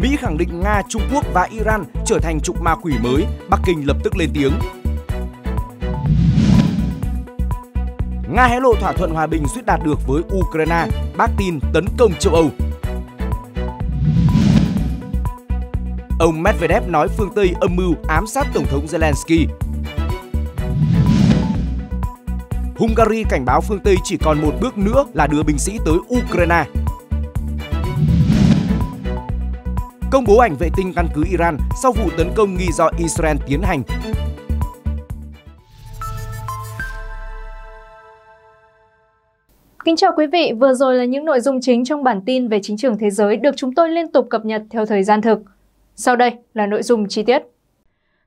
Mỹ khẳng định Nga, Trung Quốc và Iran trở thành trục ma quỷ mới, Bắc Kinh lập tức lên tiếng. Nga hé lộ thỏa thuận hòa bình suýt đạt được với Ukraine, bác tin tấn công châu Âu. Ông Medvedev nói phương Tây âm mưu ám sát Tổng thống Zelensky. Hungary cảnh báo phương Tây chỉ còn một bước nữa là đưa binh sĩ tới Ukraine công bố ảnh vệ tinh căn cứ Iran sau vụ tấn công nghi do Israel tiến hành. Kính chào quý vị, vừa rồi là những nội dung chính trong bản tin về chính trường thế giới được chúng tôi liên tục cập nhật theo thời gian thực. Sau đây là nội dung chi tiết.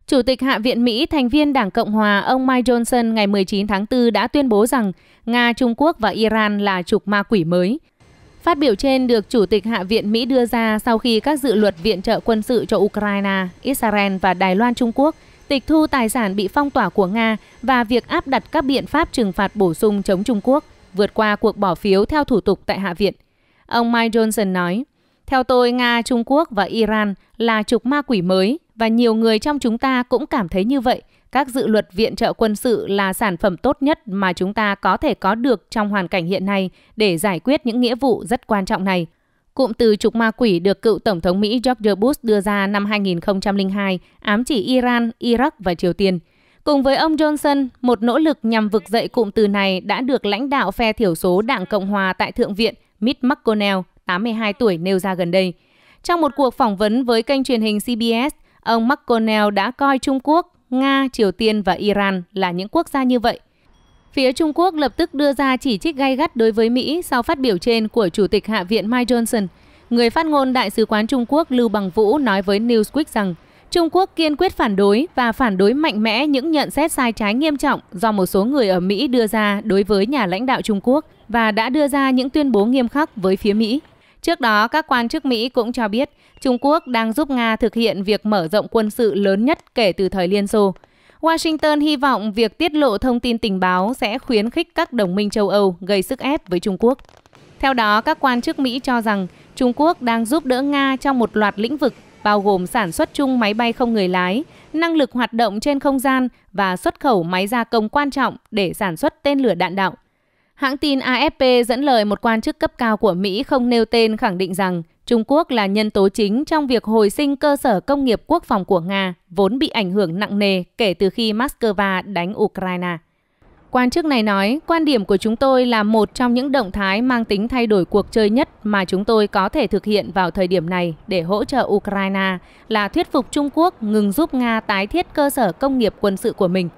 Chủ tịch Hạ viện Mỹ, thành viên Đảng Cộng hòa ông Mike Johnson ngày 19 tháng 4 đã tuyên bố rằng Nga, Trung Quốc và Iran là trục ma quỷ mới, Phát biểu trên được Chủ tịch Hạ viện Mỹ đưa ra sau khi các dự luật viện trợ quân sự cho Ukraine, Israel và Đài Loan Trung Quốc tịch thu tài sản bị phong tỏa của Nga và việc áp đặt các biện pháp trừng phạt bổ sung chống Trung Quốc vượt qua cuộc bỏ phiếu theo thủ tục tại Hạ viện. Ông Mike Johnson nói, theo tôi, Nga, Trung Quốc và Iran là trục ma quỷ mới và nhiều người trong chúng ta cũng cảm thấy như vậy các dự luật viện trợ quân sự là sản phẩm tốt nhất mà chúng ta có thể có được trong hoàn cảnh hiện nay để giải quyết những nghĩa vụ rất quan trọng này. Cụm từ trục ma quỷ được cựu Tổng thống Mỹ George Bush đưa ra năm 2002 ám chỉ Iran, Iraq và Triều Tiên. Cùng với ông Johnson, một nỗ lực nhằm vực dậy cụm từ này đã được lãnh đạo phe thiểu số Đảng Cộng Hòa tại Thượng viện mitt McConnell, 82 tuổi, nêu ra gần đây. Trong một cuộc phỏng vấn với kênh truyền hình CBS, ông McConnell đã coi Trung Quốc Nga, Triều Tiên và Iran là những quốc gia như vậy. Phía Trung Quốc lập tức đưa ra chỉ trích gay gắt đối với Mỹ sau phát biểu trên của Chủ tịch Hạ viện Mike Johnson. Người phát ngôn Đại sứ quán Trung Quốc Lưu Bằng Vũ nói với Newsweek rằng Trung Quốc kiên quyết phản đối và phản đối mạnh mẽ những nhận xét sai trái nghiêm trọng do một số người ở Mỹ đưa ra đối với nhà lãnh đạo Trung Quốc và đã đưa ra những tuyên bố nghiêm khắc với phía Mỹ. Trước đó, các quan chức Mỹ cũng cho biết Trung Quốc đang giúp Nga thực hiện việc mở rộng quân sự lớn nhất kể từ thời Liên Xô. Washington hy vọng việc tiết lộ thông tin tình báo sẽ khuyến khích các đồng minh châu Âu gây sức ép với Trung Quốc. Theo đó, các quan chức Mỹ cho rằng Trung Quốc đang giúp đỡ Nga trong một loạt lĩnh vực bao gồm sản xuất chung máy bay không người lái, năng lực hoạt động trên không gian và xuất khẩu máy gia công quan trọng để sản xuất tên lửa đạn đạo. Hãng tin AFP dẫn lời một quan chức cấp cao của Mỹ không nêu tên khẳng định rằng Trung Quốc là nhân tố chính trong việc hồi sinh cơ sở công nghiệp quốc phòng của Nga, vốn bị ảnh hưởng nặng nề kể từ khi Moscow đánh Ukraine. Quan chức này nói, quan điểm của chúng tôi là một trong những động thái mang tính thay đổi cuộc chơi nhất mà chúng tôi có thể thực hiện vào thời điểm này để hỗ trợ Ukraine là thuyết phục Trung Quốc ngừng giúp Nga tái thiết cơ sở công nghiệp quân sự của mình –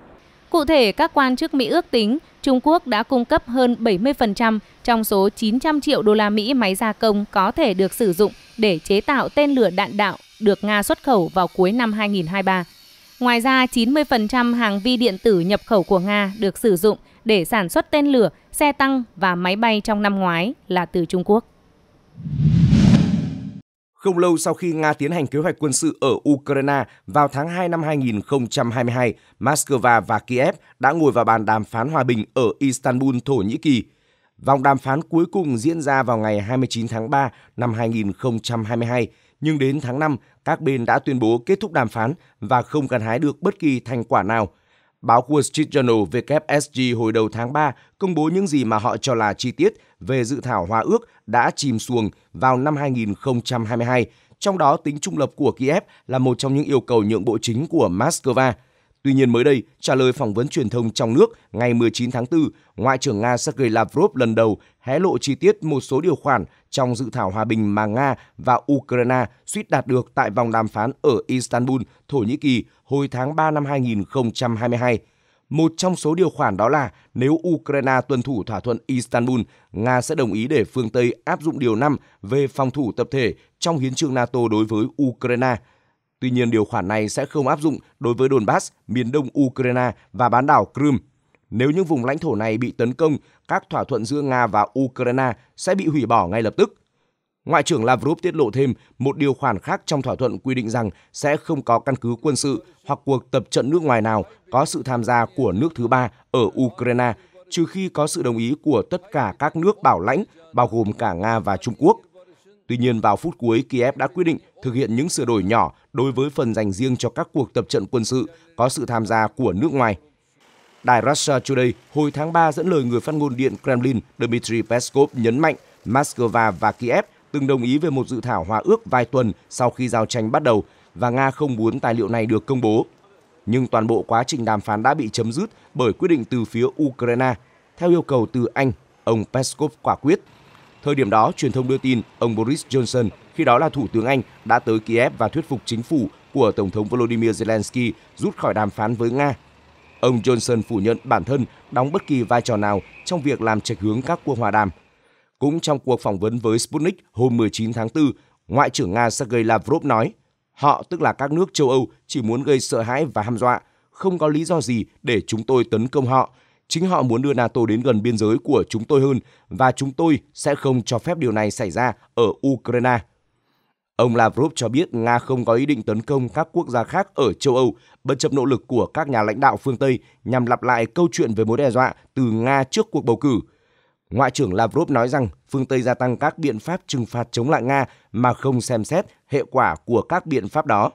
Cụ thể, các quan chức Mỹ ước tính Trung Quốc đã cung cấp hơn 70% trong số 900 triệu đô la Mỹ máy gia công có thể được sử dụng để chế tạo tên lửa đạn đạo được Nga xuất khẩu vào cuối năm 2023. Ngoài ra, 90% hàng vi điện tử nhập khẩu của Nga được sử dụng để sản xuất tên lửa, xe tăng và máy bay trong năm ngoái là từ Trung Quốc không lâu sau khi Nga tiến hành kế hoạch quân sự ở Ukraine vào tháng 2 năm 2022, Moscow và Kiev đã ngồi vào bàn đàm phán hòa bình ở Istanbul, Thổ Nhĩ Kỳ. Vòng đàm phán cuối cùng diễn ra vào ngày 29 tháng 3 năm 2022, nhưng đến tháng 5, các bên đã tuyên bố kết thúc đàm phán và không cần hái được bất kỳ thành quả nào – Báo Wall Street Journal WSG hồi đầu tháng 3 công bố những gì mà họ cho là chi tiết về dự thảo hòa ước đã chìm xuồng vào năm 2022, trong đó tính trung lập của Kiev là một trong những yêu cầu nhượng bộ chính của Moscow. Tuy nhiên mới đây, trả lời phỏng vấn truyền thông trong nước ngày 19 tháng 4, Ngoại trưởng Nga Sergei Lavrov lần đầu hé lộ chi tiết một số điều khoản trong dự thảo hòa bình mà Nga và Ukraine suýt đạt được tại vòng đàm phán ở Istanbul, Thổ Nhĩ Kỳ hồi tháng 3 năm 2022. Một trong số điều khoản đó là nếu Ukraine tuân thủ thỏa thuận Istanbul, Nga sẽ đồng ý để phương Tây áp dụng điều 5 về phòng thủ tập thể trong hiến trương NATO đối với Ukraine – Tuy nhiên, điều khoản này sẽ không áp dụng đối với Donbass, miền đông Ukraine và bán đảo Crimea. Nếu những vùng lãnh thổ này bị tấn công, các thỏa thuận giữa Nga và Ukraine sẽ bị hủy bỏ ngay lập tức. Ngoại trưởng Lavrov tiết lộ thêm một điều khoản khác trong thỏa thuận quy định rằng sẽ không có căn cứ quân sự hoặc cuộc tập trận nước ngoài nào có sự tham gia của nước thứ ba ở Ukraine, trừ khi có sự đồng ý của tất cả các nước bảo lãnh, bao gồm cả Nga và Trung Quốc – Tuy nhiên, vào phút cuối, Kiev đã quyết định thực hiện những sửa đổi nhỏ đối với phần dành riêng cho các cuộc tập trận quân sự có sự tham gia của nước ngoài. Đài Russia Today hồi tháng 3 dẫn lời người phát ngôn điện Kremlin Dmitry Peskov nhấn mạnh Moscow và Kiev từng đồng ý về một dự thảo hòa ước vài tuần sau khi giao tranh bắt đầu và Nga không muốn tài liệu này được công bố. Nhưng toàn bộ quá trình đàm phán đã bị chấm dứt bởi quyết định từ phía Ukraine theo yêu cầu từ Anh, ông Peskov quả quyết Thời điểm đó, truyền thông đưa tin ông Boris Johnson, khi đó là thủ tướng Anh, đã tới Kiev và thuyết phục chính phủ của Tổng thống Volodymyr Zelensky rút khỏi đàm phán với Nga. Ông Johnson phủ nhận bản thân đóng bất kỳ vai trò nào trong việc làm trạch hướng các cuộc hòa đàm. Cũng trong cuộc phỏng vấn với Sputnik hôm 19 tháng 4, Ngoại trưởng Nga Sergei Lavrov nói, họ tức là các nước châu Âu chỉ muốn gây sợ hãi và ham dọa, không có lý do gì để chúng tôi tấn công họ, Chính họ muốn đưa NATO đến gần biên giới của chúng tôi hơn và chúng tôi sẽ không cho phép điều này xảy ra ở Ukraine. Ông Lavrov cho biết Nga không có ý định tấn công các quốc gia khác ở châu Âu, bất chấp nỗ lực của các nhà lãnh đạo phương Tây nhằm lặp lại câu chuyện về mối đe dọa từ Nga trước cuộc bầu cử. Ngoại trưởng Lavrov nói rằng phương Tây gia tăng các biện pháp trừng phạt chống lại Nga mà không xem xét hệ quả của các biện pháp đó.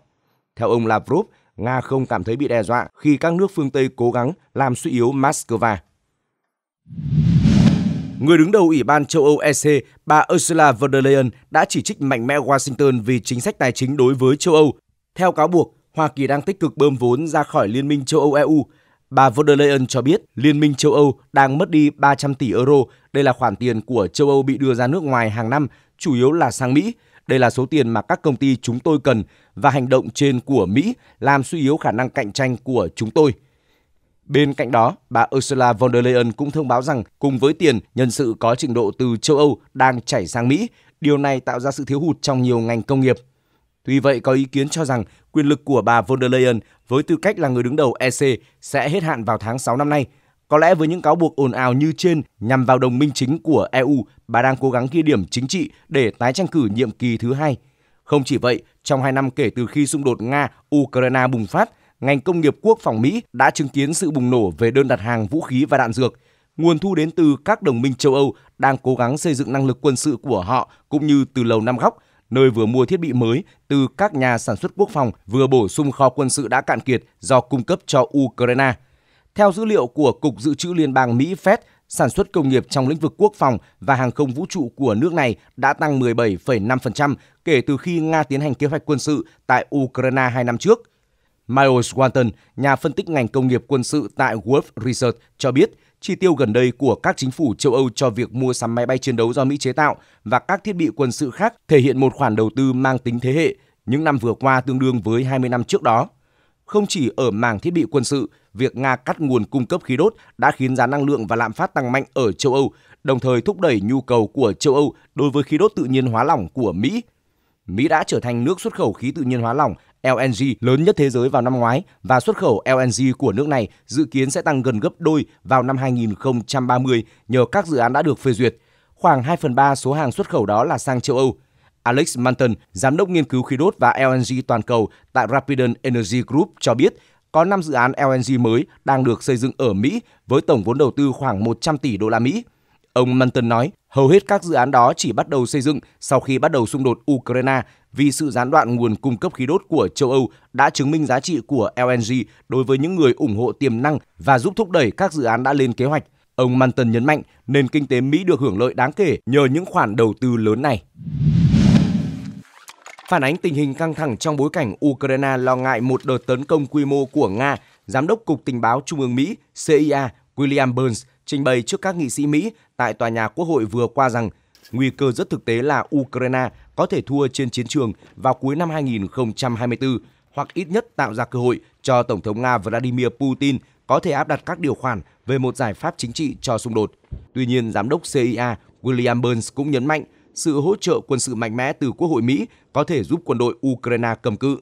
Theo ông Lavrov, Nga không cảm thấy bị đe dọa khi các nước phương Tây cố gắng làm suy yếu Moscow. Người đứng đầu Ủy ban châu Âu EC, bà Ursula von der Leyen đã chỉ trích mạnh mẽ Washington vì chính sách tài chính đối với châu Âu. Theo cáo buộc, Hoa Kỳ đang tích cực bơm vốn ra khỏi Liên minh châu Âu EU. Bà von der Leyen cho biết Liên minh châu Âu đang mất đi 300 tỷ euro. Đây là khoản tiền của châu Âu bị đưa ra nước ngoài hàng năm, chủ yếu là sang Mỹ – đây là số tiền mà các công ty chúng tôi cần và hành động trên của Mỹ làm suy yếu khả năng cạnh tranh của chúng tôi. Bên cạnh đó, bà Ursula von der Leyen cũng thông báo rằng cùng với tiền, nhân sự có trình độ từ châu Âu đang chảy sang Mỹ. Điều này tạo ra sự thiếu hụt trong nhiều ngành công nghiệp. Tuy vậy, có ý kiến cho rằng quyền lực của bà von der Leyen với tư cách là người đứng đầu EC sẽ hết hạn vào tháng 6 năm nay – có lẽ với những cáo buộc ồn ào như trên nhằm vào đồng minh chính của EU, bà đang cố gắng ghi điểm chính trị để tái tranh cử nhiệm kỳ thứ hai. Không chỉ vậy, trong hai năm kể từ khi xung đột Nga-Ukraine bùng phát, ngành công nghiệp quốc phòng Mỹ đã chứng kiến sự bùng nổ về đơn đặt hàng vũ khí và đạn dược. Nguồn thu đến từ các đồng minh châu Âu đang cố gắng xây dựng năng lực quân sự của họ cũng như từ Lầu Năm Góc, nơi vừa mua thiết bị mới từ các nhà sản xuất quốc phòng vừa bổ sung kho quân sự đã cạn kiệt do cung cấp cho Ukraine – theo dữ liệu của Cục Dự trữ Liên bang Mỹ Fed, sản xuất công nghiệp trong lĩnh vực quốc phòng và hàng không vũ trụ của nước này đã tăng 17,5% kể từ khi Nga tiến hành kế hoạch quân sự tại Ukraine hai năm trước. Miles Walton, nhà phân tích ngành công nghiệp quân sự tại Wolf Research, cho biết chi tiêu gần đây của các chính phủ châu Âu cho việc mua sắm máy bay chiến đấu do Mỹ chế tạo và các thiết bị quân sự khác thể hiện một khoản đầu tư mang tính thế hệ, những năm vừa qua tương đương với 20 năm trước đó. Không chỉ ở mảng thiết bị quân sự, việc Nga cắt nguồn cung cấp khí đốt đã khiến giá năng lượng và lạm phát tăng mạnh ở châu Âu, đồng thời thúc đẩy nhu cầu của châu Âu đối với khí đốt tự nhiên hóa lỏng của Mỹ. Mỹ đã trở thành nước xuất khẩu khí tự nhiên hóa lỏng LNG lớn nhất thế giới vào năm ngoái và xuất khẩu LNG của nước này dự kiến sẽ tăng gần gấp đôi vào năm 2030 nhờ các dự án đã được phê duyệt. Khoảng 2 phần 3 số hàng xuất khẩu đó là sang châu Âu. Alex Manton, giám đốc nghiên cứu khí đốt và LNG toàn cầu tại Rapidon Energy Group cho biết có 5 dự án LNG mới đang được xây dựng ở Mỹ với tổng vốn đầu tư khoảng 100 tỷ đô la Mỹ. Ông Manton nói, hầu hết các dự án đó chỉ bắt đầu xây dựng sau khi bắt đầu xung đột Ukraine vì sự gián đoạn nguồn cung cấp khí đốt của châu Âu đã chứng minh giá trị của LNG đối với những người ủng hộ tiềm năng và giúp thúc đẩy các dự án đã lên kế hoạch. Ông Manton nhấn mạnh nền kinh tế Mỹ được hưởng lợi đáng kể nhờ những khoản đầu tư lớn này. Phản ánh tình hình căng thẳng trong bối cảnh Ukraine lo ngại một đợt tấn công quy mô của Nga, Giám đốc Cục Tình báo Trung ương Mỹ CIA William Burns trình bày trước các nghị sĩ Mỹ tại Tòa nhà Quốc hội vừa qua rằng nguy cơ rất thực tế là Ukraine có thể thua trên chiến trường vào cuối năm 2024 hoặc ít nhất tạo ra cơ hội cho Tổng thống Nga Vladimir Putin có thể áp đặt các điều khoản về một giải pháp chính trị cho xung đột. Tuy nhiên, Giám đốc CIA William Burns cũng nhấn mạnh sự hỗ trợ quân sự mạnh mẽ từ Quốc hội Mỹ có thể giúp quân đội Ukraine cầm cự.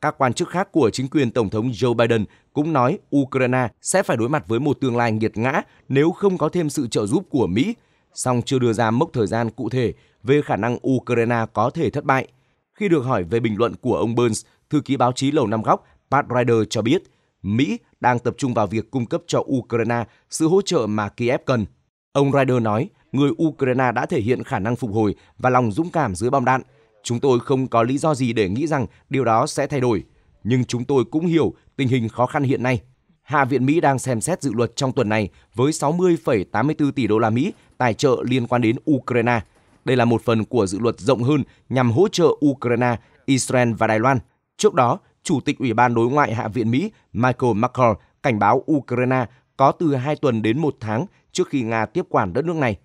Các quan chức khác của chính quyền Tổng thống Joe Biden cũng nói Ukraine sẽ phải đối mặt với một tương lai nghiệt ngã nếu không có thêm sự trợ giúp của Mỹ, song chưa đưa ra mốc thời gian cụ thể về khả năng Ukraine có thể thất bại. Khi được hỏi về bình luận của ông Burns, thư ký báo chí Lầu Năm Góc Pat Ryder cho biết Mỹ đang tập trung vào việc cung cấp cho Ukraine sự hỗ trợ mà Kiev cần. Ông Ryder nói, người Ukraine đã thể hiện khả năng phục hồi và lòng dũng cảm dưới bom đạn – Chúng tôi không có lý do gì để nghĩ rằng điều đó sẽ thay đổi, nhưng chúng tôi cũng hiểu tình hình khó khăn hiện nay. Hạ viện Mỹ đang xem xét dự luật trong tuần này với 60,84 tỷ đô la Mỹ tài trợ liên quan đến Ukraine. Đây là một phần của dự luật rộng hơn nhằm hỗ trợ Ukraine, Israel và Đài Loan. Trước đó, Chủ tịch Ủy ban Đối ngoại Hạ viện Mỹ Michael McCall cảnh báo Ukraine có từ 2 tuần đến 1 tháng trước khi Nga tiếp quản đất nước này.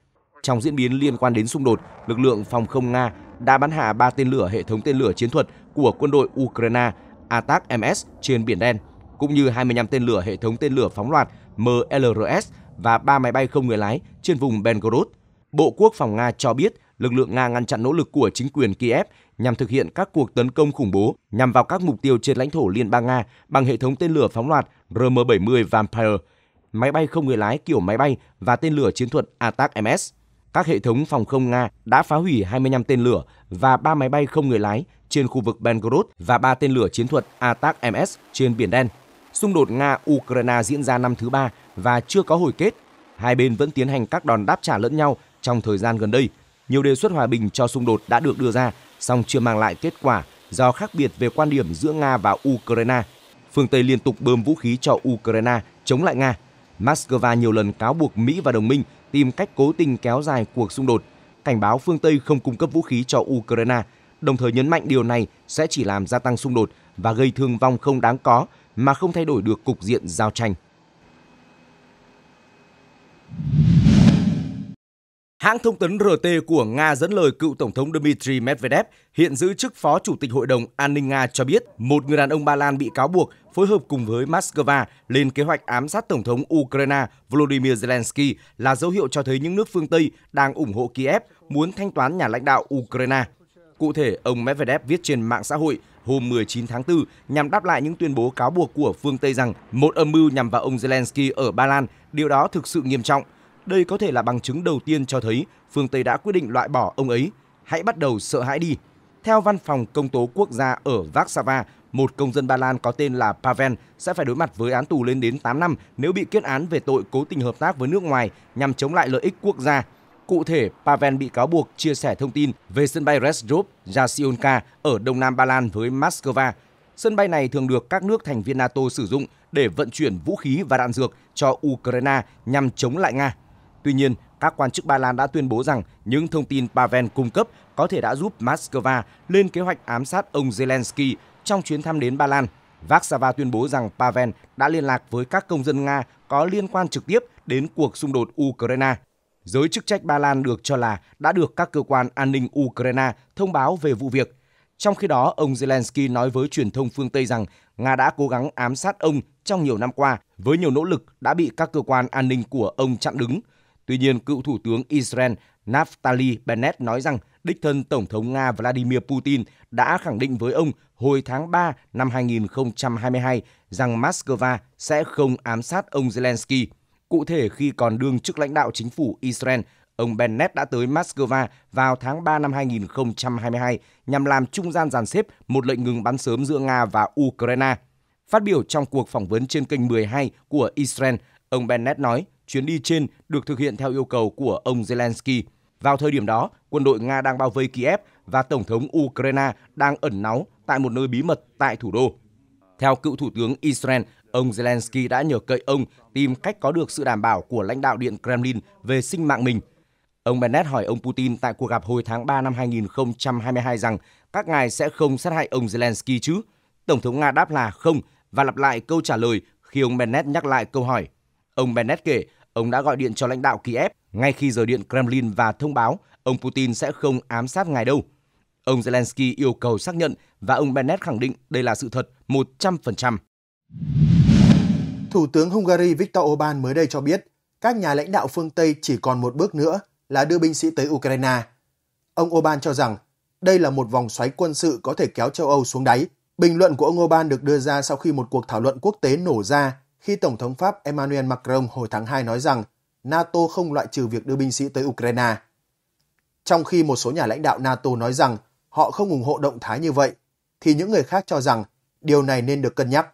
Trong diễn biến liên quan đến xung đột, lực lượng phòng không Nga đã bắn hạ ba tên lửa hệ thống tên lửa chiến thuật của quân đội Ukraine ATAC-MS trên Biển Đen, cũng như 25 tên lửa hệ thống tên lửa phóng loạt MLRS và 3 máy bay không người lái trên vùng Belgorod. Bộ Quốc phòng Nga cho biết lực lượng Nga ngăn chặn nỗ lực của chính quyền Kiev nhằm thực hiện các cuộc tấn công khủng bố nhằm vào các mục tiêu trên lãnh thổ Liên bang Nga bằng hệ thống tên lửa phóng loạt RM-70 Vampire, máy bay không người lái kiểu máy bay và tên lửa chiến thuật ATAC-MS các hệ thống phòng không Nga đã phá hủy 25 tên lửa và 3 máy bay không người lái trên khu vực Belgorod và 3 tên lửa chiến thuật ATAC-MS trên Biển Đen. Xung đột Nga-Ukraine diễn ra năm thứ ba và chưa có hồi kết. Hai bên vẫn tiến hành các đòn đáp trả lẫn nhau trong thời gian gần đây. Nhiều đề xuất hòa bình cho xung đột đã được đưa ra, song chưa mang lại kết quả do khác biệt về quan điểm giữa Nga và Ukraine. Phương Tây liên tục bơm vũ khí cho Ukraine chống lại Nga. Moscow nhiều lần cáo buộc Mỹ và đồng minh tìm cách cố tình kéo dài cuộc xung đột, cảnh báo phương Tây không cung cấp vũ khí cho Ukraine, đồng thời nhấn mạnh điều này sẽ chỉ làm gia tăng xung đột và gây thương vong không đáng có mà không thay đổi được cục diện giao tranh. Hãng thông tấn RT của Nga dẫn lời cựu Tổng thống Dmitry Medvedev, hiện giữ chức Phó Chủ tịch Hội đồng An ninh Nga cho biết một người đàn ông Ba Lan bị cáo buộc phối hợp cùng với Moscow lên kế hoạch ám sát Tổng thống Ukraine Volodymyr Zelensky là dấu hiệu cho thấy những nước phương Tây đang ủng hộ Kiev muốn thanh toán nhà lãnh đạo Ukraine. Cụ thể, ông Medvedev viết trên mạng xã hội hôm 19 tháng 4 nhằm đáp lại những tuyên bố cáo buộc của phương Tây rằng một âm mưu nhằm vào ông Zelensky ở Ba Lan, điều đó thực sự nghiêm trọng đây có thể là bằng chứng đầu tiên cho thấy phương Tây đã quyết định loại bỏ ông ấy. Hãy bắt đầu sợ hãi đi. Theo Văn phòng Công tố Quốc gia ở Warsaw, một công dân Ba Lan có tên là Pavel sẽ phải đối mặt với án tù lên đến 8 năm nếu bị kết án về tội cố tình hợp tác với nước ngoài nhằm chống lại lợi ích quốc gia. Cụ thể, Pavel bị cáo buộc chia sẻ thông tin về sân bay Resdrop Jasionka ở đông nam Ba Lan với Moscow. Sân bay này thường được các nước thành viên NATO sử dụng để vận chuyển vũ khí và đạn dược cho Ukraine nhằm chống lại Nga. Tuy nhiên, các quan chức Ba Lan đã tuyên bố rằng những thông tin Pavel cung cấp có thể đã giúp Moscow lên kế hoạch ám sát ông Zelensky trong chuyến thăm đến Ba Lan. Vaksava tuyên bố rằng Pavel đã liên lạc với các công dân Nga có liên quan trực tiếp đến cuộc xung đột Ukraine. Giới chức trách Ba Lan được cho là đã được các cơ quan an ninh Ukraine thông báo về vụ việc. Trong khi đó, ông Zelensky nói với truyền thông phương Tây rằng Nga đã cố gắng ám sát ông trong nhiều năm qua với nhiều nỗ lực đã bị các cơ quan an ninh của ông chặn đứng – Tuy nhiên, cựu Thủ tướng Israel Naftali Bennett nói rằng đích thân Tổng thống Nga Vladimir Putin đã khẳng định với ông hồi tháng 3 năm 2022 rằng Moscow sẽ không ám sát ông Zelensky. Cụ thể, khi còn đương chức lãnh đạo chính phủ Israel, ông Bennett đã tới Moscow vào tháng 3 năm 2022 nhằm làm trung gian dàn xếp một lệnh ngừng bắn sớm giữa Nga và Ukraine. Phát biểu trong cuộc phỏng vấn trên kênh 12 của Israel, ông Bennett nói chuyến đi trên được thực hiện theo yêu cầu của ông Zelensky. Vào thời điểm đó, quân đội Nga đang bao vây Kiev và Tổng thống Ukraine đang ẩn náu tại một nơi bí mật tại thủ đô. Theo cựu Thủ tướng Israel, ông Zelensky đã nhờ cậy ông tìm cách có được sự đảm bảo của lãnh đạo Điện Kremlin về sinh mạng mình. Ông Bennett hỏi ông Putin tại cuộc gặp hồi tháng 3 năm 2022 rằng các ngài sẽ không sát hại ông Zelensky chứ? Tổng thống Nga đáp là không và lặp lại câu trả lời khi ông Bennett nhắc lại câu hỏi Ông Bennett kể, ông đã gọi điện cho lãnh đạo Kiev ngay khi rời điện Kremlin và thông báo ông Putin sẽ không ám sát ngài đâu. Ông Zelensky yêu cầu xác nhận và ông Bennett khẳng định đây là sự thật 100%. Thủ tướng Hungary Viktor Orbán mới đây cho biết các nhà lãnh đạo phương Tây chỉ còn một bước nữa là đưa binh sĩ tới Ukraine. Ông Orbán cho rằng đây là một vòng xoáy quân sự có thể kéo châu Âu xuống đáy. Bình luận của ông Orbán được đưa ra sau khi một cuộc thảo luận quốc tế nổ ra khi Tổng thống Pháp Emmanuel Macron hồi tháng 2 nói rằng NATO không loại trừ việc đưa binh sĩ tới Ukraine. Trong khi một số nhà lãnh đạo NATO nói rằng họ không ủng hộ động thái như vậy, thì những người khác cho rằng điều này nên được cân nhắc.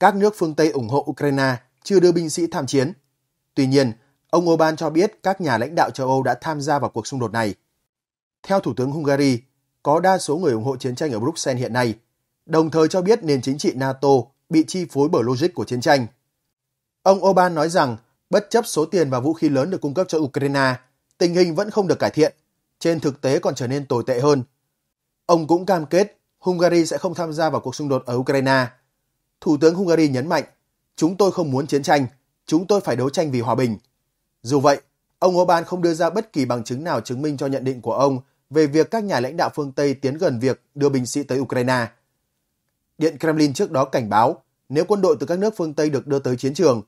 Các nước phương Tây ủng hộ Ukraine chưa đưa binh sĩ tham chiến. Tuy nhiên, ông Orbán cho biết các nhà lãnh đạo châu Âu đã tham gia vào cuộc xung đột này. Theo Thủ tướng Hungary, có đa số người ủng hộ chiến tranh ở Bruxelles hiện nay, đồng thời cho biết nền chính trị NATO bị chi phối bởi logic của chiến tranh. Ông Oban nói rằng, bất chấp số tiền và vũ khí lớn được cung cấp cho Ukraine, tình hình vẫn không được cải thiện, trên thực tế còn trở nên tồi tệ hơn. Ông cũng cam kết Hungary sẽ không tham gia vào cuộc xung đột ở Ukraine. Thủ tướng Hungary nhấn mạnh, chúng tôi không muốn chiến tranh, chúng tôi phải đấu tranh vì hòa bình. Dù vậy, ông Orbán không đưa ra bất kỳ bằng chứng nào chứng minh cho nhận định của ông về việc các nhà lãnh đạo phương Tây tiến gần việc đưa binh sĩ tới Ukraine. Điện Kremlin trước đó cảnh báo nếu quân đội từ các nước phương Tây được đưa tới chiến trường,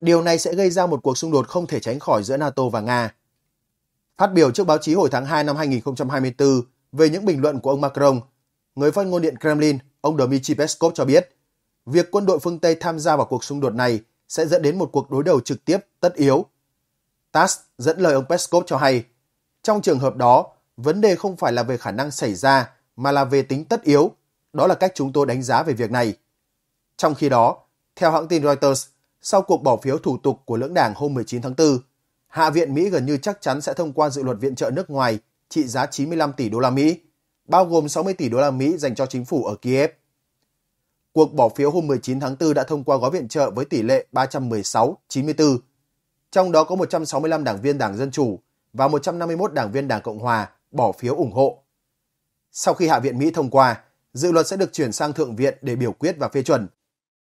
điều này sẽ gây ra một cuộc xung đột không thể tránh khỏi giữa NATO và Nga. Phát biểu trước báo chí hồi tháng 2 năm 2024 về những bình luận của ông Macron, người phát ngôn Điện Kremlin, ông Dmitry Peskov cho biết, việc quân đội phương Tây tham gia vào cuộc xung đột này sẽ dẫn đến một cuộc đối đầu trực tiếp tất yếu. TASS dẫn lời ông Peskov cho hay, trong trường hợp đó, vấn đề không phải là về khả năng xảy ra mà là về tính tất yếu đó là cách chúng tôi đánh giá về việc này. Trong khi đó, theo hãng tin Reuters, sau cuộc bỏ phiếu thủ tục của lưỡng đảng hôm 19 tháng 4, Hạ viện Mỹ gần như chắc chắn sẽ thông qua dự luật viện trợ nước ngoài trị giá 95 tỷ đô la Mỹ, bao gồm 60 tỷ đô la Mỹ dành cho chính phủ ở Kiev. Cuộc bỏ phiếu hôm 19 tháng 4 đã thông qua gói viện trợ với tỷ lệ 316-94, trong đó có 165 đảng viên Đảng Dân Chủ và 151 đảng viên Đảng Cộng Hòa bỏ phiếu ủng hộ. Sau khi Hạ viện Mỹ thông qua, dự luật sẽ được chuyển sang Thượng viện để biểu quyết và phê chuẩn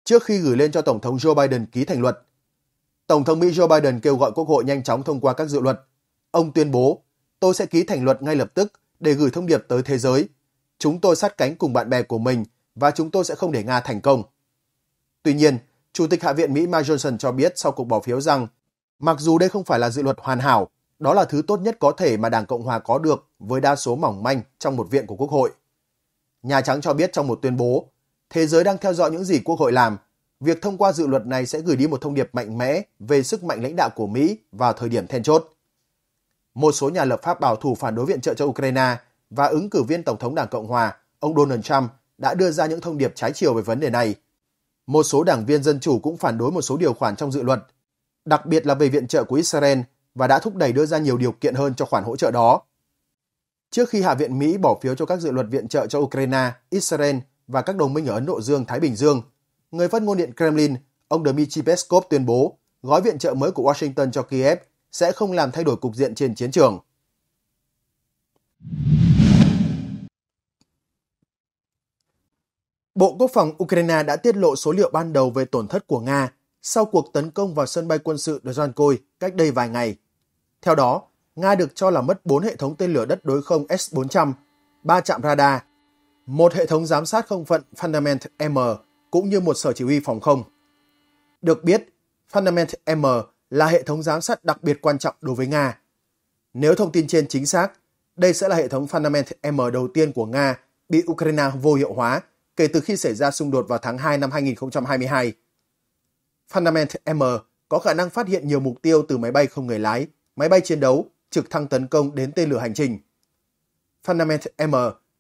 trước khi gửi lên cho Tổng thống Joe Biden ký thành luật. Tổng thống Mỹ Joe Biden kêu gọi Quốc hội nhanh chóng thông qua các dự luật. Ông tuyên bố, tôi sẽ ký thành luật ngay lập tức để gửi thông điệp tới thế giới. Chúng tôi sát cánh cùng bạn bè của mình và chúng tôi sẽ không để Nga thành công. Tuy nhiên, Chủ tịch Hạ viện Mỹ Mike Johnson cho biết sau cuộc bỏ phiếu rằng, mặc dù đây không phải là dự luật hoàn hảo, đó là thứ tốt nhất có thể mà Đảng Cộng Hòa có được với đa số mỏng manh trong một viện của Quốc hội. Nhà Trắng cho biết trong một tuyên bố, thế giới đang theo dõi những gì Quốc hội làm. Việc thông qua dự luật này sẽ gửi đi một thông điệp mạnh mẽ về sức mạnh lãnh đạo của Mỹ vào thời điểm then chốt. Một số nhà lập pháp bảo thủ phản đối viện trợ cho Ukraine và ứng cử viên Tổng thống Đảng Cộng Hòa, ông Donald Trump, đã đưa ra những thông điệp trái chiều về vấn đề này. Một số đảng viên Dân Chủ cũng phản đối một số điều khoản trong dự luật, đặc biệt là về viện trợ của Israel và đã thúc đẩy đưa ra nhiều điều kiện hơn cho khoản hỗ trợ đó. Trước khi Hạ viện Mỹ bỏ phiếu cho các dự luật viện trợ cho Ukraine, Israel và các đồng minh ở Ấn Độ Dương, Thái Bình Dương, người phát ngôn điện Kremlin, ông Dmitry Peskov tuyên bố gói viện trợ mới của Washington cho Kiev sẽ không làm thay đổi cục diện trên chiến trường. Bộ Quốc phòng Ukraine đã tiết lộ số liệu ban đầu về tổn thất của Nga sau cuộc tấn công vào sân bay quân sự Dronkoy cách đây vài ngày. Theo đó, Nga được cho là mất 4 hệ thống tên lửa đất đối không S-400, 3 trạm radar, một hệ thống giám sát không phận Fundament M cũng như một sở chỉ huy phòng không. Được biết, Fundament M là hệ thống giám sát đặc biệt quan trọng đối với Nga. Nếu thông tin trên chính xác, đây sẽ là hệ thống Fundament M đầu tiên của Nga bị Ukraine vô hiệu hóa kể từ khi xảy ra xung đột vào tháng 2 năm 2022. Fundament M có khả năng phát hiện nhiều mục tiêu từ máy bay không người lái, máy bay chiến đấu trực thăng tấn công đến tên lửa hành trình. Fundament M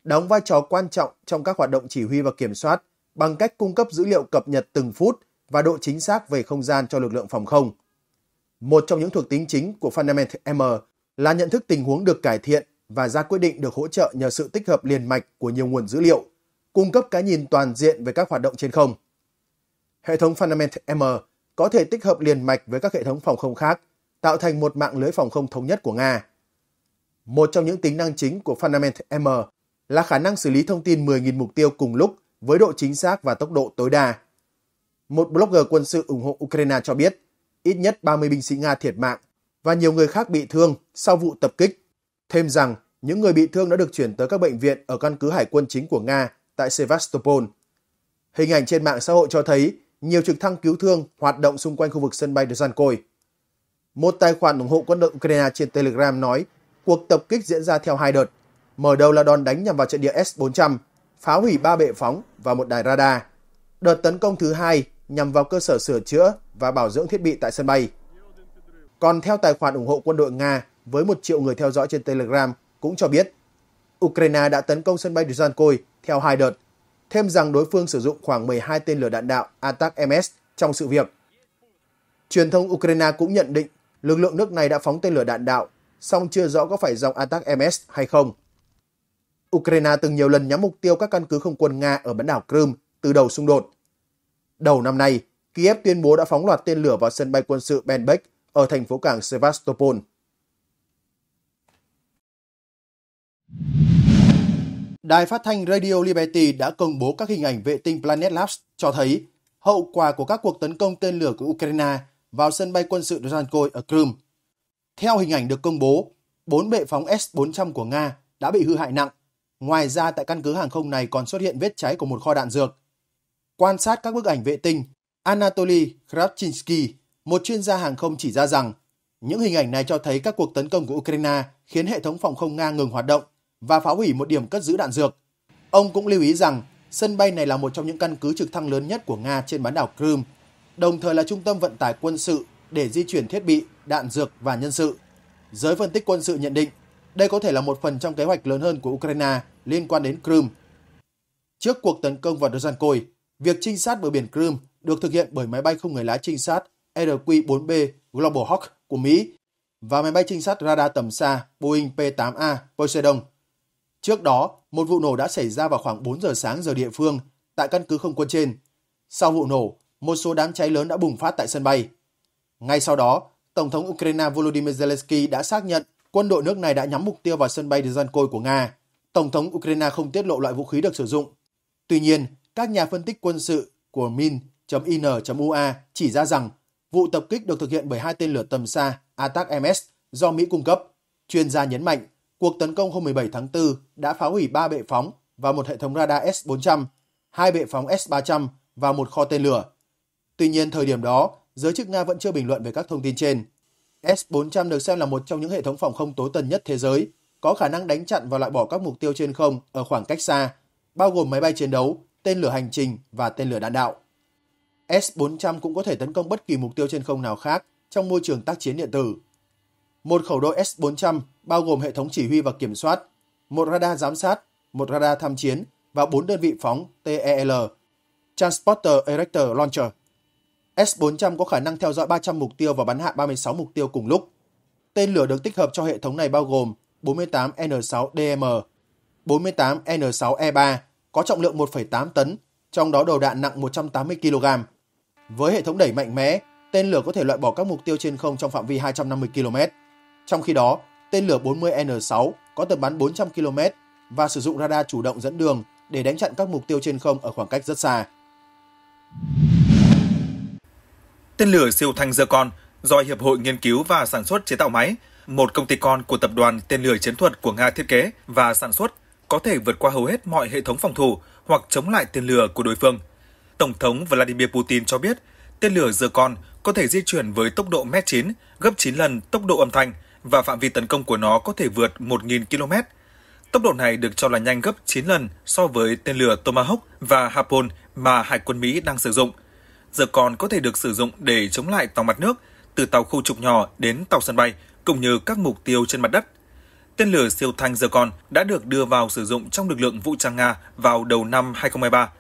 đóng vai trò quan trọng trong các hoạt động chỉ huy và kiểm soát bằng cách cung cấp dữ liệu cập nhật từng phút và độ chính xác về không gian cho lực lượng phòng không. Một trong những thuộc tính chính của Fundament M là nhận thức tình huống được cải thiện và ra quyết định được hỗ trợ nhờ sự tích hợp liền mạch của nhiều nguồn dữ liệu, cung cấp cái nhìn toàn diện về các hoạt động trên không. Hệ thống Fundament M có thể tích hợp liền mạch với các hệ thống phòng không khác tạo thành một mạng lưới phòng không thống nhất của Nga. Một trong những tính năng chính của Fundament M là khả năng xử lý thông tin 10.000 mục tiêu cùng lúc với độ chính xác và tốc độ tối đa. Một blogger quân sự ủng hộ Ukraine cho biết ít nhất 30 binh sĩ Nga thiệt mạng và nhiều người khác bị thương sau vụ tập kích. Thêm rằng, những người bị thương đã được chuyển tới các bệnh viện ở căn cứ hải quân chính của Nga tại Sevastopol. Hình ảnh trên mạng xã hội cho thấy nhiều trực thăng cứu thương hoạt động xung quanh khu vực sân bay Dzhankoy. Một tài khoản ủng hộ quân đội Ukraine trên Telegram nói cuộc tập kích diễn ra theo hai đợt. Mở đầu là đòn đánh nhằm vào trận địa S-400, phá hủy ba bệ phóng và một đài radar. Đợt tấn công thứ hai nhằm vào cơ sở sửa chữa và bảo dưỡng thiết bị tại sân bay. Còn theo tài khoản ủng hộ quân đội Nga với một triệu người theo dõi trên Telegram cũng cho biết, Ukraine đã tấn công sân bay Dzhankoy theo hai đợt, thêm rằng đối phương sử dụng khoảng 12 tên lửa đạn đạo Atak-MS trong sự việc. Truyền thông Ukraine cũng nhận định lực lượng nước này đã phóng tên lửa đạn đạo, song chưa rõ có phải dòng attack MS hay không. Ukraine từng nhiều lần nhắm mục tiêu các căn cứ không quân Nga ở bán đảo Crimea từ đầu xung đột. Đầu năm nay, Kiev tuyên bố đã phóng loạt tên lửa vào sân bay quân sự Benbek ở thành phố cảng Sevastopol. Đài phát thanh Radio Liberty đã công bố các hình ảnh vệ tinh Planet Labs cho thấy hậu quả của các cuộc tấn công tên lửa của Ukraine vào sân bay quân sự Drankoy ở Crimea. Theo hình ảnh được công bố, bốn bệ phóng S-400 của Nga đã bị hư hại nặng. Ngoài ra tại căn cứ hàng không này còn xuất hiện vết cháy của một kho đạn dược. Quan sát các bức ảnh vệ tinh, Anatoly Kravchinsky, một chuyên gia hàng không chỉ ra rằng những hình ảnh này cho thấy các cuộc tấn công của Ukraine khiến hệ thống phòng không Nga ngừng hoạt động và phá hủy một điểm cất giữ đạn dược. Ông cũng lưu ý rằng sân bay này là một trong những căn cứ trực thăng lớn nhất của Nga trên bán đảo Crimea đồng thời là trung tâm vận tải quân sự để di chuyển thiết bị, đạn dược và nhân sự. Giới phân tích quân sự nhận định đây có thể là một phần trong kế hoạch lớn hơn của Ukraine liên quan đến Crimea. Trước cuộc tấn công vào Dozhankoi, việc trinh sát bờ biển Crimea được thực hiện bởi máy bay không người lái trinh sát RQ-4B Global Hawk của Mỹ và máy bay trinh sát radar tầm xa Boeing P-8A Poseidon. Trước đó, một vụ nổ đã xảy ra vào khoảng 4 giờ sáng giờ địa phương tại căn cứ không quân trên. Sau vụ nổ, một số đám cháy lớn đã bùng phát tại sân bay. Ngay sau đó, Tổng thống Ukraine Volodymyr Zelensky đã xác nhận quân đội nước này đã nhắm mục tiêu vào sân bay Dzhankoy của Nga. Tổng thống Ukraine không tiết lộ loại vũ khí được sử dụng. Tuy nhiên, các nhà phân tích quân sự của min.in.ua chỉ ra rằng vụ tập kích được thực hiện bởi hai tên lửa tầm xa ATAC-MS do Mỹ cung cấp. Chuyên gia nhấn mạnh, cuộc tấn công hôm 17 tháng 4 đã phá hủy 3 bệ phóng và một hệ thống radar S-400, hai bệ phóng S-300 và một kho tên lửa. Tuy nhiên, thời điểm đó, giới chức Nga vẫn chưa bình luận về các thông tin trên. S-400 được xem là một trong những hệ thống phòng không tối tân nhất thế giới, có khả năng đánh chặn và loại bỏ các mục tiêu trên không ở khoảng cách xa, bao gồm máy bay chiến đấu, tên lửa hành trình và tên lửa đạn đạo. S-400 cũng có thể tấn công bất kỳ mục tiêu trên không nào khác trong môi trường tác chiến điện tử. Một khẩu đội S-400 bao gồm hệ thống chỉ huy và kiểm soát, một radar giám sát, một radar tham chiến và bốn đơn vị phóng TEL, Transporter Erector Launcher. S-400 có khả năng theo dõi 300 mục tiêu và bắn hạ 36 mục tiêu cùng lúc. Tên lửa được tích hợp cho hệ thống này bao gồm 48N6DM, 48N6E3 có trọng lượng 1,8 tấn, trong đó đầu đạn nặng 180 kg. Với hệ thống đẩy mạnh mẽ, tên lửa có thể loại bỏ các mục tiêu trên không trong phạm vi 250 km. Trong khi đó, tên lửa 40N6 có tầm bắn 400 km và sử dụng radar chủ động dẫn đường để đánh chặn các mục tiêu trên không ở khoảng cách rất xa. Tên lửa siêu thanh dơ con do Hiệp hội Nghiên cứu và Sản xuất Chế tạo Máy, một công ty con của tập đoàn tên lửa chiến thuật của Nga thiết kế và sản xuất, có thể vượt qua hầu hết mọi hệ thống phòng thủ hoặc chống lại tên lửa của đối phương. Tổng thống Vladimir Putin cho biết, tên lửa dơ con có thể di chuyển với tốc độ Mach 9, gấp 9 lần tốc độ âm thanh và phạm vi tấn công của nó có thể vượt 1.000 km. Tốc độ này được cho là nhanh gấp 9 lần so với tên lửa Tomahawk và Harpoon mà Hải quân Mỹ đang sử dụng – giờ còn có thể được sử dụng để chống lại tàu mặt nước, từ tàu khu trục nhỏ đến tàu sân bay, cũng như các mục tiêu trên mặt đất. Tên lửa siêu thanh Zircon đã được đưa vào sử dụng trong lực lượng vũ trang Nga vào đầu năm 2023.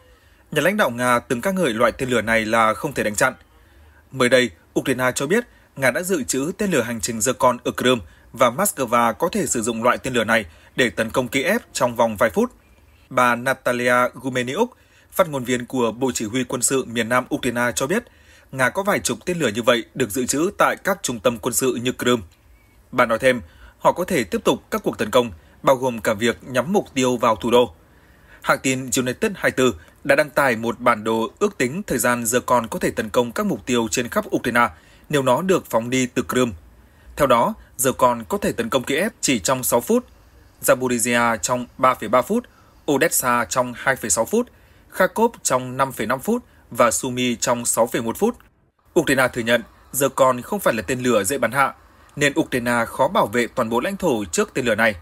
Nhà lãnh đạo Nga từng ca ngợi loại tên lửa này là không thể đánh chặn. Mới đây, Ukraine cho biết Nga đã dự trữ tên lửa hành trình Zircon ở Crimea và Moscow có thể sử dụng loại tên lửa này để tấn công Kiev trong vòng vài phút. Bà Natalia Gumeniuk, Phát ngôn viên của Bộ Chỉ huy Quân sự miền Nam Ukraine cho biết, Nga có vài chục tên lửa như vậy được dự trữ tại các trung tâm quân sự như Crimea. Bà nói thêm, họ có thể tiếp tục các cuộc tấn công, bao gồm cả việc nhắm mục tiêu vào thủ đô. Hãng tin United 24 đã đăng tải một bản đồ ước tính thời gian giờ còn có thể tấn công các mục tiêu trên khắp Ukraine nếu nó được phóng đi từ Crimea. Theo đó, giờ còn có thể tấn công Kiev chỉ trong 6 phút, Zaporizhia trong 3,3 phút, Odessa trong 2,6 phút – Kharkov trong 5,5 phút và Sumi trong 6,1 phút. Ukraine thừa nhận giờ còn không phải là tên lửa dễ bắn hạ, nên Ukraine khó bảo vệ toàn bộ lãnh thổ trước tên lửa này.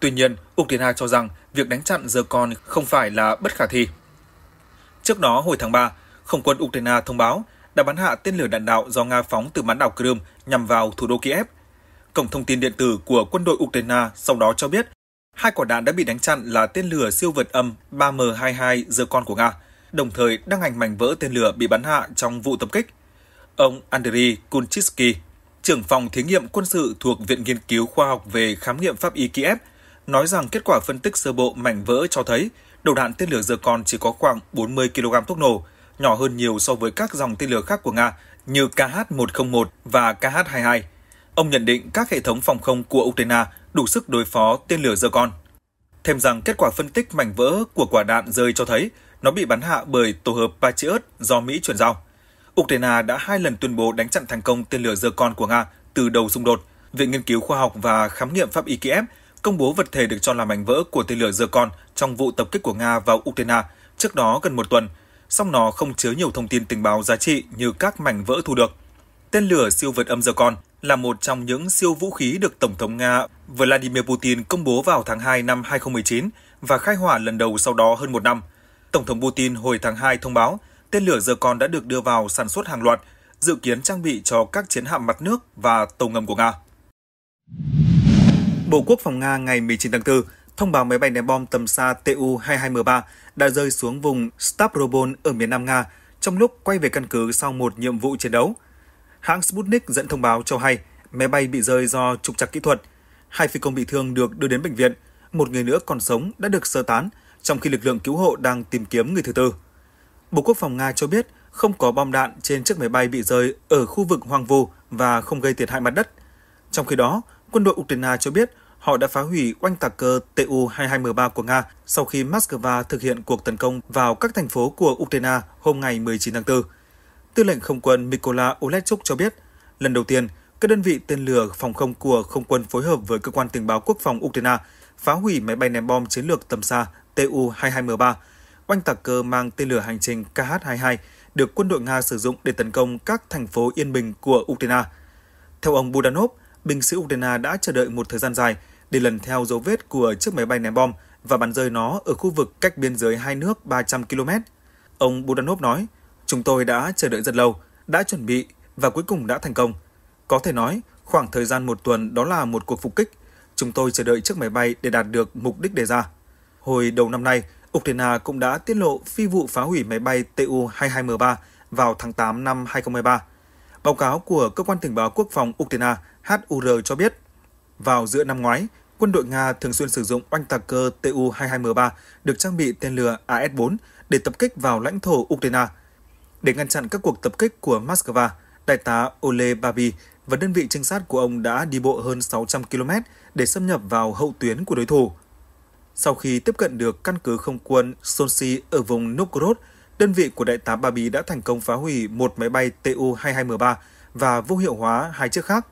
Tuy nhiên, Ukraine cho rằng việc đánh chặn giờ còn không phải là bất khả thi. Trước đó, hồi tháng 3, không quân Ukraine thông báo đã bắn hạ tên lửa đạn đạo do Nga phóng từ bán đảo Crimea nhằm vào thủ đô Kiev. Cổng thông tin điện tử của quân đội Ukraine sau đó cho biết Hai quả đạn đã bị đánh chặn là tên lửa siêu vượt âm 3M22 giờ con của Nga, đồng thời đăng ảnh mảnh vỡ tên lửa bị bắn hạ trong vụ tập kích. Ông Andriy Kunchitsky, trưởng phòng thí nghiệm quân sự thuộc Viện Nghiên cứu Khoa học về Khám nghiệm Pháp y Kiev, nói rằng kết quả phân tích sơ bộ mảnh vỡ cho thấy đầu đạn tên lửa giờ con chỉ có khoảng 40 kg thuốc nổ, nhỏ hơn nhiều so với các dòng tên lửa khác của Nga như KH-101 và KH-22. Ông nhận định các hệ thống phòng không của Ukraine đủ sức đối phó tên lửa dơ con. Thêm rằng kết quả phân tích mảnh vỡ của quả đạn rơi cho thấy nó bị bắn hạ bởi tổ hợp Patriot do Mỹ chuyển giao. Ukraine đã hai lần tuyên bố đánh chặn thành công tên lửa dơ con của Nga từ đầu xung đột. Viện Nghiên cứu Khoa học và Khám nghiệm Pháp y Kiev công bố vật thể được cho là mảnh vỡ của tên lửa dơ con trong vụ tập kích của Nga vào Ukraine trước đó gần một tuần, song nó không chứa nhiều thông tin tình báo giá trị như các mảnh vỡ thu được. Tên lửa siêu vượt âm dơ con là một trong những siêu vũ khí được Tổng thống Nga Vladimir Putin công bố vào tháng 2 năm 2019 và khai hỏa lần đầu sau đó hơn một năm. Tổng thống Putin hồi tháng 2 thông báo tên lửa giờ còn đã được đưa vào sản xuất hàng loạt, dự kiến trang bị cho các chiến hạm mặt nước và tàu ngầm của Nga. Bộ Quốc phòng Nga ngày 19 tháng 4 thông báo máy bay ném bom tầm xa Tu-22M3 đã rơi xuống vùng Stavropol ở miền Nam Nga trong lúc quay về căn cứ sau một nhiệm vụ chiến đấu. Hãng Sputnik dẫn thông báo cho hay máy bay bị rơi do trục trặc kỹ thuật – Hai phi công bị thương được đưa đến bệnh viện, một người nữa còn sống đã được sơ tán, trong khi lực lượng cứu hộ đang tìm kiếm người thứ tư. Bộ Quốc phòng Nga cho biết không có bom đạn trên chiếc máy bay bị rơi ở khu vực hoang vu và không gây thiệt hại mặt đất. Trong khi đó, quân đội Ukraine cho biết họ đã phá hủy oanh tạc cơ Tu-22M3 của Nga sau khi Moscow thực hiện cuộc tấn công vào các thành phố của Ukraine hôm ngày 19 tháng 4. Tư lệnh không quân Mykola Olechuk cho biết, lần đầu tiên, các đơn vị tên lửa phòng không của không quân phối hợp với cơ quan tình báo quốc phòng Ukraine phá hủy máy bay ném bom chiến lược tầm xa Tu-22M3, oanh tạc cơ mang tên lửa hành trình KH-22 được quân đội Nga sử dụng để tấn công các thành phố yên bình của Ukraine. Theo ông Budanov, binh sĩ Ukraine đã chờ đợi một thời gian dài để lần theo dấu vết của chiếc máy bay ném bom và bắn rơi nó ở khu vực cách biên giới hai nước 300 km. Ông Budanov nói, chúng tôi đã chờ đợi rất lâu, đã chuẩn bị và cuối cùng đã thành công – có thể nói, khoảng thời gian một tuần đó là một cuộc phục kích. Chúng tôi chờ đợi chiếc máy bay để đạt được mục đích đề ra. Hồi đầu năm nay, Ukraine cũng đã tiết lộ phi vụ phá hủy máy bay Tu-22M3 vào tháng 8 năm 2023. Báo cáo của Cơ quan Tình báo Quốc phòng Ukraine HUR cho biết, vào giữa năm ngoái, quân đội Nga thường xuyên sử dụng oanh tạc cơ Tu-22M3 được trang bị tên lửa AS-4 để tập kích vào lãnh thổ Ukraine. Để ngăn chặn các cuộc tập kích của Moscow, Đại tá Ole Babi, và đơn vị trinh sát của ông đã đi bộ hơn 600 km để xâm nhập vào hậu tuyến của đối thủ. Sau khi tiếp cận được căn cứ không quân Sonsi ở vùng Novgorod, đơn vị của đại tá Babi đã thành công phá hủy một máy bay Tu-22M3 và vô hiệu hóa hai chiếc khác.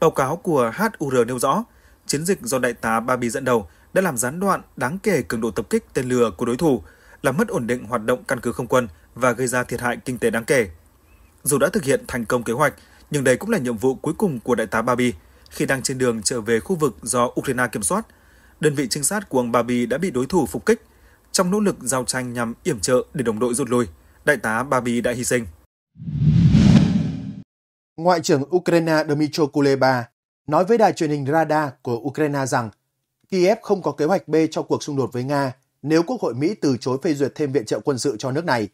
Báo cáo của HUR nêu rõ, chiến dịch do đại tá Babi dẫn đầu đã làm gián đoạn đáng kể cường độ tập kích tên lửa của đối thủ, làm mất ổn định hoạt động căn cứ không quân và gây ra thiệt hại kinh tế đáng kể. Dù đã thực hiện thành công kế hoạch, nhưng đây cũng là nhiệm vụ cuối cùng của đại tá Babi khi đang trên đường trở về khu vực do Ukraine kiểm soát. Đơn vị trinh sát của ông Babi đã bị đối thủ phục kích. Trong nỗ lực giao tranh nhằm yểm trợ để đồng đội rút lui, đại tá Babi đã hy sinh. Ngoại trưởng Ukraine Dmytro Kuleba nói với đài truyền hình Radar của Ukraine rằng Kiev không có kế hoạch B cho cuộc xung đột với Nga nếu Quốc hội Mỹ từ chối phê duyệt thêm viện trợ quân sự cho nước này.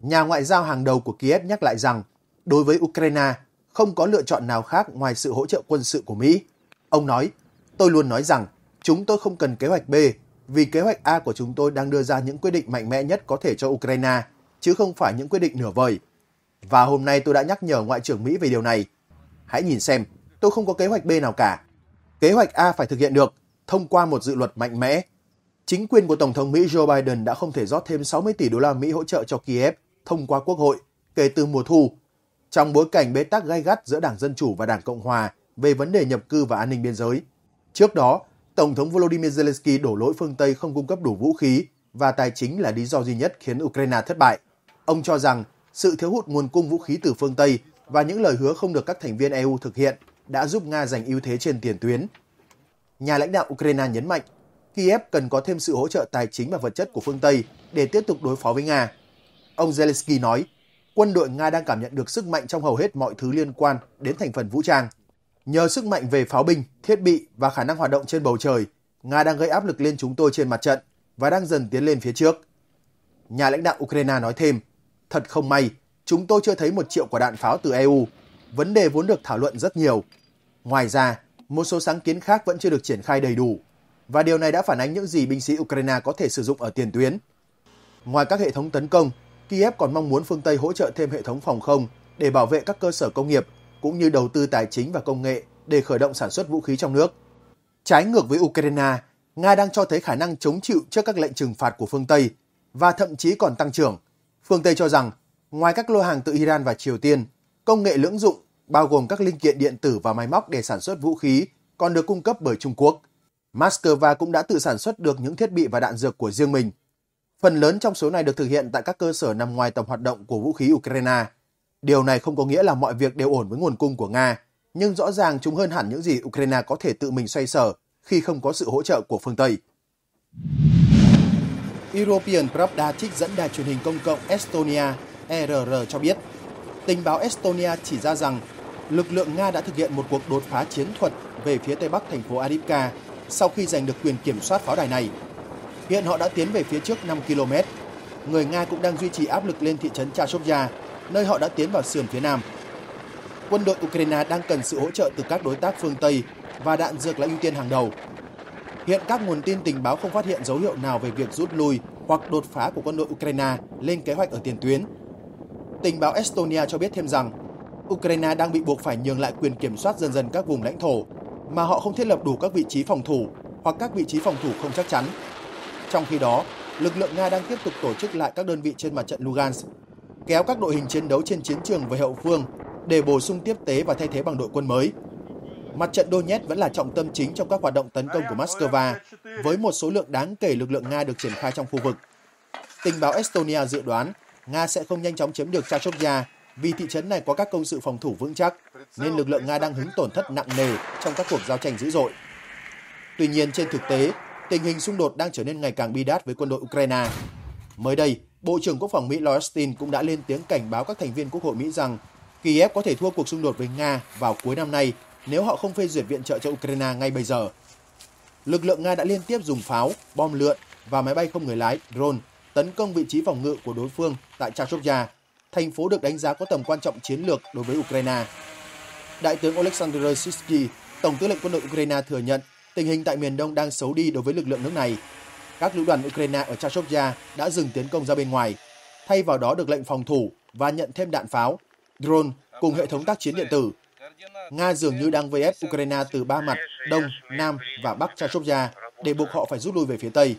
Nhà ngoại giao hàng đầu của Kiev nhắc lại rằng, đối với Ukraine, không có lựa chọn nào khác ngoài sự hỗ trợ quân sự của Mỹ. Ông nói, tôi luôn nói rằng chúng tôi không cần kế hoạch B vì kế hoạch A của chúng tôi đang đưa ra những quyết định mạnh mẽ nhất có thể cho Ukraine, chứ không phải những quyết định nửa vời. Và hôm nay tôi đã nhắc nhở Ngoại trưởng Mỹ về điều này. Hãy nhìn xem, tôi không có kế hoạch B nào cả. Kế hoạch A phải thực hiện được, thông qua một dự luật mạnh mẽ. Chính quyền của Tổng thống Mỹ Joe Biden đã không thể rót thêm 60 tỷ đô la Mỹ hỗ trợ cho Kiev thông qua Quốc hội kể từ mùa thu trong bối cảnh bế tắc gay gắt giữa Đảng Dân Chủ và Đảng Cộng Hòa về vấn đề nhập cư và an ninh biên giới, trước đó, Tổng thống Volodymyr Zelensky đổ lỗi phương Tây không cung cấp đủ vũ khí và tài chính là lý do duy nhất khiến Ukraine thất bại. Ông cho rằng sự thiếu hụt nguồn cung vũ khí từ phương Tây và những lời hứa không được các thành viên EU thực hiện đã giúp Nga giành ưu thế trên tiền tuyến. Nhà lãnh đạo Ukraine nhấn mạnh Kiev cần có thêm sự hỗ trợ tài chính và vật chất của phương Tây để tiếp tục đối phó với Nga. Ông Zelensky nói, quân đội Nga đang cảm nhận được sức mạnh trong hầu hết mọi thứ liên quan đến thành phần vũ trang. Nhờ sức mạnh về pháo binh, thiết bị và khả năng hoạt động trên bầu trời, Nga đang gây áp lực lên chúng tôi trên mặt trận và đang dần tiến lên phía trước. Nhà lãnh đạo Ukraine nói thêm, thật không may, chúng tôi chưa thấy một triệu quả đạn pháo từ EU. Vấn đề vốn được thảo luận rất nhiều. Ngoài ra, một số sáng kiến khác vẫn chưa được triển khai đầy đủ, và điều này đã phản ánh những gì binh sĩ Ukraine có thể sử dụng ở tiền tuyến. Ngoài các hệ thống tấn công, Kiev còn mong muốn phương Tây hỗ trợ thêm hệ thống phòng không để bảo vệ các cơ sở công nghiệp, cũng như đầu tư tài chính và công nghệ để khởi động sản xuất vũ khí trong nước. Trái ngược với Ukraine, Nga đang cho thấy khả năng chống chịu trước các lệnh trừng phạt của phương Tây và thậm chí còn tăng trưởng. Phương Tây cho rằng, ngoài các lô hàng từ Iran và Triều Tiên, công nghệ lưỡng dụng bao gồm các linh kiện điện tử và máy móc để sản xuất vũ khí còn được cung cấp bởi Trung Quốc. Moscow cũng đã tự sản xuất được những thiết bị và đạn dược của riêng mình Phần lớn trong số này được thực hiện tại các cơ sở nằm ngoài tầm hoạt động của vũ khí Ukraine. Điều này không có nghĩa là mọi việc đều ổn với nguồn cung của Nga, nhưng rõ ràng chúng hơn hẳn những gì Ukraine có thể tự mình xoay sở khi không có sự hỗ trợ của phương Tây. European Pravda trích dẫn đài truyền hình công cộng Estonia ERR cho biết, tình báo Estonia chỉ ra rằng lực lượng Nga đã thực hiện một cuộc đột phá chiến thuật về phía tây bắc thành phố Adivka sau khi giành được quyền kiểm soát pháo đài này Hiện họ đã tiến về phía trước 5 km. Người Nga cũng đang duy trì áp lực lên thị trấn Chashovya, nơi họ đã tiến vào sườn phía nam. Quân đội Ukraine đang cần sự hỗ trợ từ các đối tác phương Tây và đạn dược là ưu tiên hàng đầu. Hiện các nguồn tin tình báo không phát hiện dấu hiệu nào về việc rút lui hoặc đột phá của quân đội Ukraine lên kế hoạch ở tiền tuyến. Tình báo Estonia cho biết thêm rằng Ukraine đang bị buộc phải nhường lại quyền kiểm soát dần dần các vùng lãnh thổ mà họ không thiết lập đủ các vị trí phòng thủ hoặc các vị trí phòng thủ không chắc chắn trong khi đó, lực lượng Nga đang tiếp tục tổ chức lại các đơn vị trên mặt trận Lugansk, kéo các đội hình chiến đấu trên chiến trường về hậu phương để bổ sung tiếp tế và thay thế bằng đội quân mới. Mặt trận Donetsk vẫn là trọng tâm chính trong các hoạt động tấn công của Moscow, với một số lượng đáng kể lực lượng Nga được triển khai trong khu vực. Tình báo Estonia dự đoán Nga sẽ không nhanh chóng chiếm được Chashovya vì thị trấn này có các công sự phòng thủ vững chắc, nên lực lượng Nga đang hứng tổn thất nặng nề trong các cuộc giao tranh dữ dội. Tuy nhiên trên thực tế, tình hình xung đột đang trở nên ngày càng bi đát với quân đội Ukraine. Mới đây, Bộ trưởng Quốc phòng Mỹ Lloyd Austin cũng đã lên tiếng cảnh báo các thành viên Quốc hội Mỹ rằng Kiev có thể thua cuộc xung đột với Nga vào cuối năm nay nếu họ không phê duyệt viện trợ cho Ukraine ngay bây giờ. Lực lượng Nga đã liên tiếp dùng pháo, bom lượn và máy bay không người lái drone tấn công vị trí phòng ngự của đối phương tại Chashovya, thành phố được đánh giá có tầm quan trọng chiến lược đối với Ukraine. Đại tướng Oleksandr Sisky, Tổng tư lệnh quân đội Ukraine thừa nhận tình hình tại miền Đông đang xấu đi đối với lực lượng nước này. Các lữ đoàn Ukraine ở Chashovia đã dừng tiến công ra bên ngoài, thay vào đó được lệnh phòng thủ và nhận thêm đạn pháo, drone cùng hệ thống tác chiến điện tử. Nga dường như đang vây ép Ukraine từ ba mặt Đông, Nam và Bắc Chashovia để buộc họ phải rút lui về phía Tây.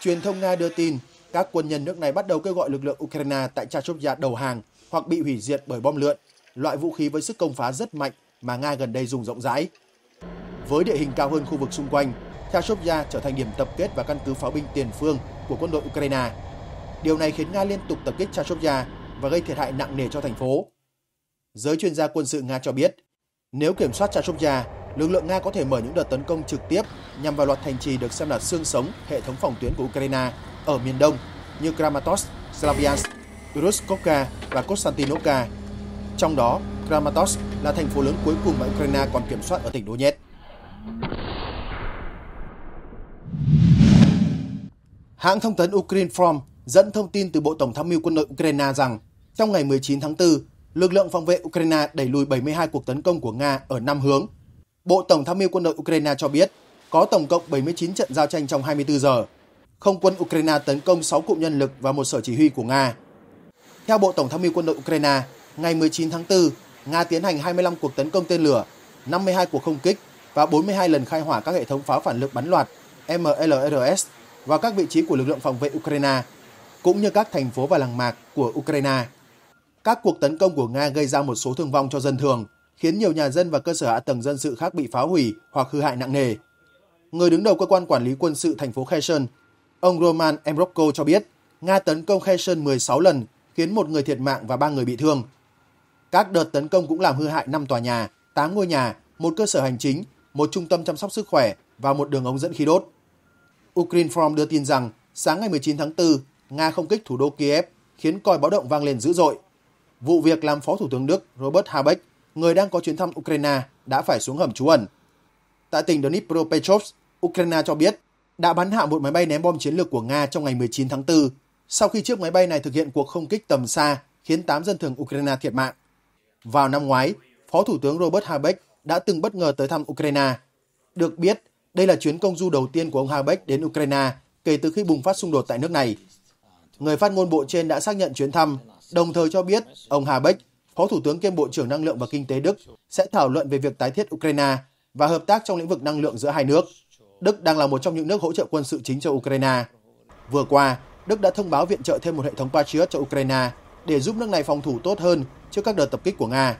Truyền thông Nga đưa tin các quân nhân nước này bắt đầu kêu gọi lực lượng Ukraine tại Chashovia đầu hàng hoặc bị hủy diệt bởi bom lượn, loại vũ khí với sức công phá rất mạnh mà Nga gần đây dùng rộng rãi với địa hình cao hơn khu vực xung quanh, chashovia trở thành điểm tập kết và căn cứ pháo binh tiền phương của quân đội Ukraine. Điều này khiến Nga liên tục tập kích chashovia và gây thiệt hại nặng nề cho thành phố. Giới chuyên gia quân sự Nga cho biết, nếu kiểm soát chashovia, lực lượng Nga có thể mở những đợt tấn công trực tiếp nhằm vào loạt thành trì được xem là xương sống hệ thống phòng tuyến của Ukraine ở miền đông như Kramatorsk, Slavyansk, Ruskovka và Konstantinovka. Trong đó, Kramatorsk là thành phố lớn cuối cùng mà Ukraine còn kiểm soát ở tỉnh Donetsk. Hãng thông tấn Ukraine From dẫn thông tin từ Bộ Tổng tham mưu quân đội Ukraine rằng trong ngày 19 tháng 4, lực lượng phòng vệ Ukraine đẩy lùi 72 cuộc tấn công của Nga ở năm hướng. Bộ Tổng tham mưu quân đội Ukraine cho biết có tổng cộng 79 trận giao tranh trong 24 giờ. Không quân Ukraine tấn công 6 cụm nhân lực và một sở chỉ huy của Nga. Theo Bộ Tổng tham mưu quân đội Ukraine, ngày 19 tháng 4, Nga tiến hành 25 cuộc tấn công tên lửa, 52 cuộc không kích và 42 lần khai hỏa các hệ thống pháo phản lực bắn loạt MLRS vào các vị trí của lực lượng phòng vệ Ukraine, cũng như các thành phố và làng mạc của Ukraine. Các cuộc tấn công của Nga gây ra một số thương vong cho dân thường, khiến nhiều nhà dân và cơ sở hạ tầng dân sự khác bị phá hủy hoặc hư hại nặng nề. Người đứng đầu cơ quan quản lý quân sự thành phố Kherson, ông Roman Emrokko cho biết, Nga tấn công Kherson 16 lần, khiến một người thiệt mạng và ba người bị thương. Các đợt tấn công cũng làm hư hại 5 tòa nhà, 8 ngôi nhà, một cơ sở hành chính một trung tâm chăm sóc sức khỏe và một đường ống dẫn khí đốt. Ukrinform đưa tin rằng sáng ngày 19 tháng 4, Nga không kích thủ đô Kiev khiến còi báo động vang lên dữ dội. Vụ việc làm Phó Thủ tướng Đức Robert Habeck, người đang có chuyến thăm Ukraine, đã phải xuống hầm trú ẩn. Tại tỉnh Dnipropetrovsk, Ukraine cho biết đã bắn hạ một máy bay ném bom chiến lược của Nga trong ngày 19 tháng 4, sau khi chiếc máy bay này thực hiện cuộc không kích tầm xa khiến 8 dân thường Ukraine thiệt mạng. Vào năm ngoái, Phó Thủ tướng Robert Habeck đã từng bất ngờ tới thăm Ukraine. Được biết, đây là chuyến công du đầu tiên của ông Habeck đến Ukraine kể từ khi bùng phát xung đột tại nước này. Người phát ngôn bộ trên đã xác nhận chuyến thăm, đồng thời cho biết ông Habeck, Phó Thủ tướng kiêm Bộ trưởng Năng lượng và Kinh tế Đức, sẽ thảo luận về việc tái thiết Ukraine và hợp tác trong lĩnh vực năng lượng giữa hai nước. Đức đang là một trong những nước hỗ trợ quân sự chính cho Ukraine. Vừa qua, Đức đã thông báo viện trợ thêm một hệ thống Patriot cho Ukraine để giúp nước này phòng thủ tốt hơn trước các đợt tập kích của Nga.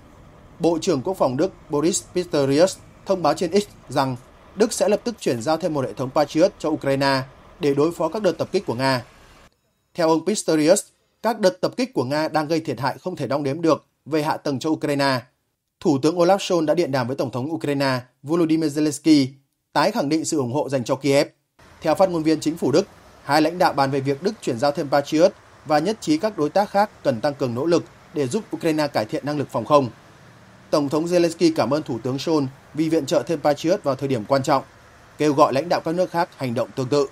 Bộ trưởng Quốc phòng Đức Boris Pistorius thông báo trên X rằng Đức sẽ lập tức chuyển giao thêm một hệ thống Patriot cho Ukraine để đối phó các đợt tập kích của Nga. Theo ông Pistorius, các đợt tập kích của Nga đang gây thiệt hại không thể đong đếm được về hạ tầng cho Ukraine. Thủ tướng Olaf Scholz đã điện đàm với Tổng thống Ukraine Volodymyr Zelensky, tái khẳng định sự ủng hộ dành cho Kiev. Theo phát ngôn viên chính phủ Đức, hai lãnh đạo bàn về việc Đức chuyển giao thêm Patriot và nhất trí các đối tác khác cần tăng cường nỗ lực để giúp Ukraine cải thiện năng lực phòng không. Tổng thống Zelensky cảm ơn Thủ tướng Scholz vì viện trợ thêm Patriot vào thời điểm quan trọng, kêu gọi lãnh đạo các nước khác hành động tương tự.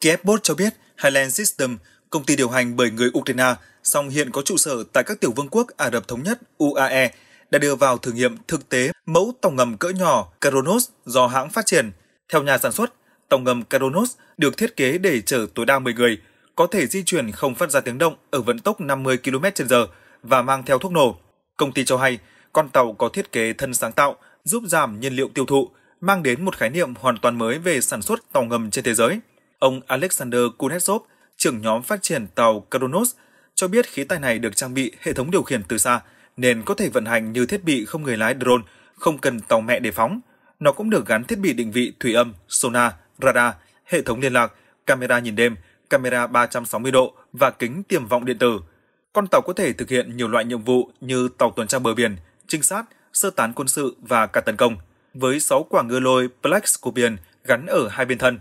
Kievbot cho biết Highland System, công ty điều hành bởi người Ukraine, song hiện có trụ sở tại các tiểu vương quốc Ả Rập Thống Nhất UAE, đã đưa vào thử nghiệm thực tế mẫu tàu ngầm cỡ nhỏ Karonos do hãng phát triển. Theo nhà sản xuất, tàu ngầm Karonos được thiết kế để chở tối đa 10 người, có thể di chuyển không phát ra tiếng động ở vận tốc 50 km/h và mang theo thuốc nổ. Công ty cho hay, con tàu có thiết kế thân sáng tạo, giúp giảm nhiên liệu tiêu thụ, mang đến một khái niệm hoàn toàn mới về sản xuất tàu ngầm trên thế giới. Ông Alexander Kunetsov, trưởng nhóm phát triển tàu Kronos, cho biết khí tài này được trang bị hệ thống điều khiển từ xa, nên có thể vận hành như thiết bị không người lái drone, không cần tàu mẹ để phóng. Nó cũng được gắn thiết bị định vị thủy âm, sonar, radar, hệ thống liên lạc, camera nhìn đêm, camera 360 độ và kính tiềm vọng điện tử – con tàu có thể thực hiện nhiều loại nhiệm vụ như tàu tuần tra bờ biển, trinh sát, sơ tán quân sự và cả tấn công. Với 6 quả ngư lôi Black Scorpion gắn ở hai bên thân,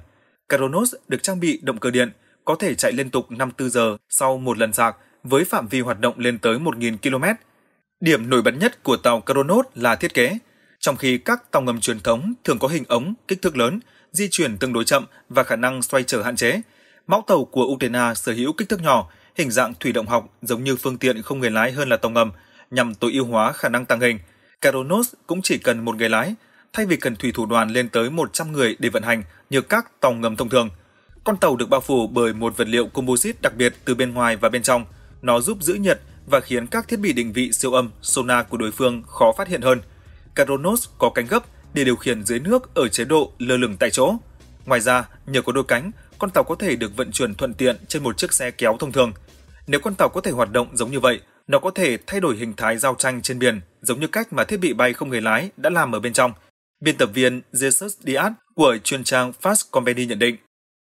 Caronos được trang bị động cơ điện, có thể chạy liên tục 54 giờ sau một lần sạc với phạm vi hoạt động lên tới 1.000 km. Điểm nổi bật nhất của tàu Caronos là thiết kế. Trong khi các tàu ngầm truyền thống thường có hình ống, kích thước lớn, di chuyển tương đối chậm và khả năng xoay trở hạn chế, mẫu tàu của Ukraine sở hữu kích thước nhỏ, hình dạng thủy động học giống như phương tiện không người lái hơn là tàu ngầm, nhằm tối ưu hóa khả năng tăng hình. Caronos cũng chỉ cần một người lái, thay vì cần thủy thủ đoàn lên tới 100 người để vận hành như các tàu ngầm thông thường. Con tàu được bao phủ bởi một vật liệu composite đặc biệt từ bên ngoài và bên trong. Nó giúp giữ nhiệt và khiến các thiết bị định vị siêu âm sonar của đối phương khó phát hiện hơn. Caronos có cánh gấp để điều khiển dưới nước ở chế độ lơ lửng tại chỗ. Ngoài ra, nhờ có đôi cánh, con tàu có thể được vận chuyển thuận tiện trên một chiếc xe kéo thông thường – nếu con tàu có thể hoạt động giống như vậy, nó có thể thay đổi hình thái giao tranh trên biển, giống như cách mà thiết bị bay không người lái đã làm ở bên trong. Biên tập viên Jesus Diaz của chuyên trang Fast Company nhận định.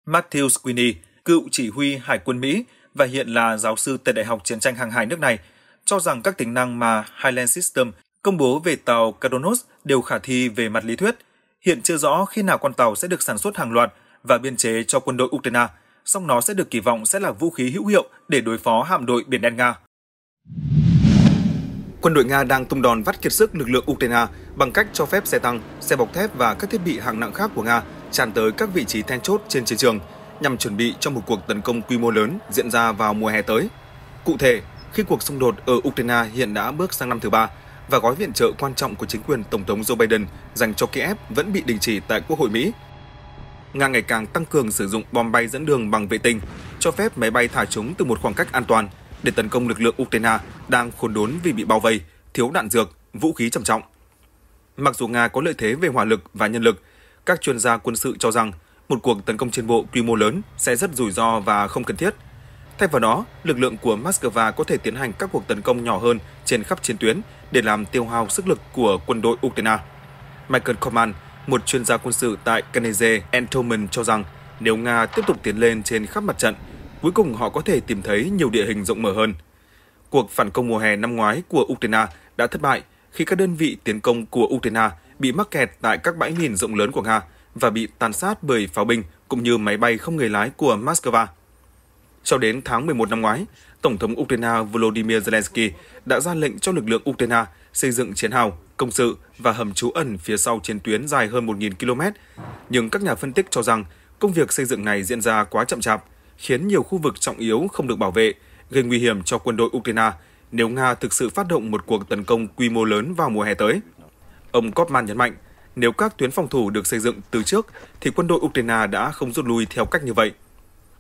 Matthew Sweeney, cựu chỉ huy Hải quân Mỹ và hiện là giáo sư tại Đại học Chiến tranh Hàng hải nước này, cho rằng các tính năng mà Highland System công bố về tàu Cardonos đều khả thi về mặt lý thuyết. Hiện chưa rõ khi nào con tàu sẽ được sản xuất hàng loạt và biên chế cho quân đội Ukraine – song nó sẽ được kỳ vọng sẽ là vũ khí hữu hiệu để đối phó hạm đội Biển Đen Nga. Quân đội Nga đang tung đòn vắt kiệt sức lực lượng Ukraine bằng cách cho phép xe tăng, xe bọc thép và các thiết bị hạng nặng khác của Nga tràn tới các vị trí then chốt trên chiến trường nhằm chuẩn bị cho một cuộc tấn công quy mô lớn diễn ra vào mùa hè tới. Cụ thể, khi cuộc xung đột ở Ukraine hiện đã bước sang năm thứ ba và gói viện trợ quan trọng của chính quyền Tổng thống Joe Biden dành cho Kiev vẫn bị đình chỉ tại Quốc hội Mỹ – Nga ngày càng tăng cường sử dụng bom bay dẫn đường bằng vệ tinh, cho phép máy bay thả chúng từ một khoảng cách an toàn để tấn công lực lượng Ukraine đang khốn đốn vì bị bao vây, thiếu đạn dược, vũ khí trầm trọng. Mặc dù Nga có lợi thế về hỏa lực và nhân lực, các chuyên gia quân sự cho rằng một cuộc tấn công trên bộ quy mô lớn sẽ rất rủi ro và không cần thiết. Thay vào đó, lực lượng của Moscow có thể tiến hành các cuộc tấn công nhỏ hơn trên khắp chiến tuyến để làm tiêu hao sức lực của quân đội Ukraine. Michael Coman, một chuyên gia quân sự tại Carnegie Endowment cho rằng nếu Nga tiếp tục tiến lên trên khắp mặt trận, cuối cùng họ có thể tìm thấy nhiều địa hình rộng mở hơn. Cuộc phản công mùa hè năm ngoái của Ukraine đã thất bại khi các đơn vị tiến công của Ukraine bị mắc kẹt tại các bãi mìn rộng lớn của Nga và bị tàn sát bởi pháo binh cũng như máy bay không người lái của Moscow. Cho đến tháng 11 năm ngoái, Tổng thống Ukraine Volodymyr Zelensky đã ra lệnh cho lực lượng Ukraine xây dựng chiến hào công sự và hầm trú ẩn phía sau trên tuyến dài hơn 1.000 km, nhưng các nhà phân tích cho rằng công việc xây dựng này diễn ra quá chậm chạp, khiến nhiều khu vực trọng yếu không được bảo vệ, gây nguy hiểm cho quân đội Ukraine nếu Nga thực sự phát động một cuộc tấn công quy mô lớn vào mùa hè tới. Ông Kopman nhấn mạnh, nếu các tuyến phòng thủ được xây dựng từ trước thì quân đội Ukraine đã không rút lui theo cách như vậy.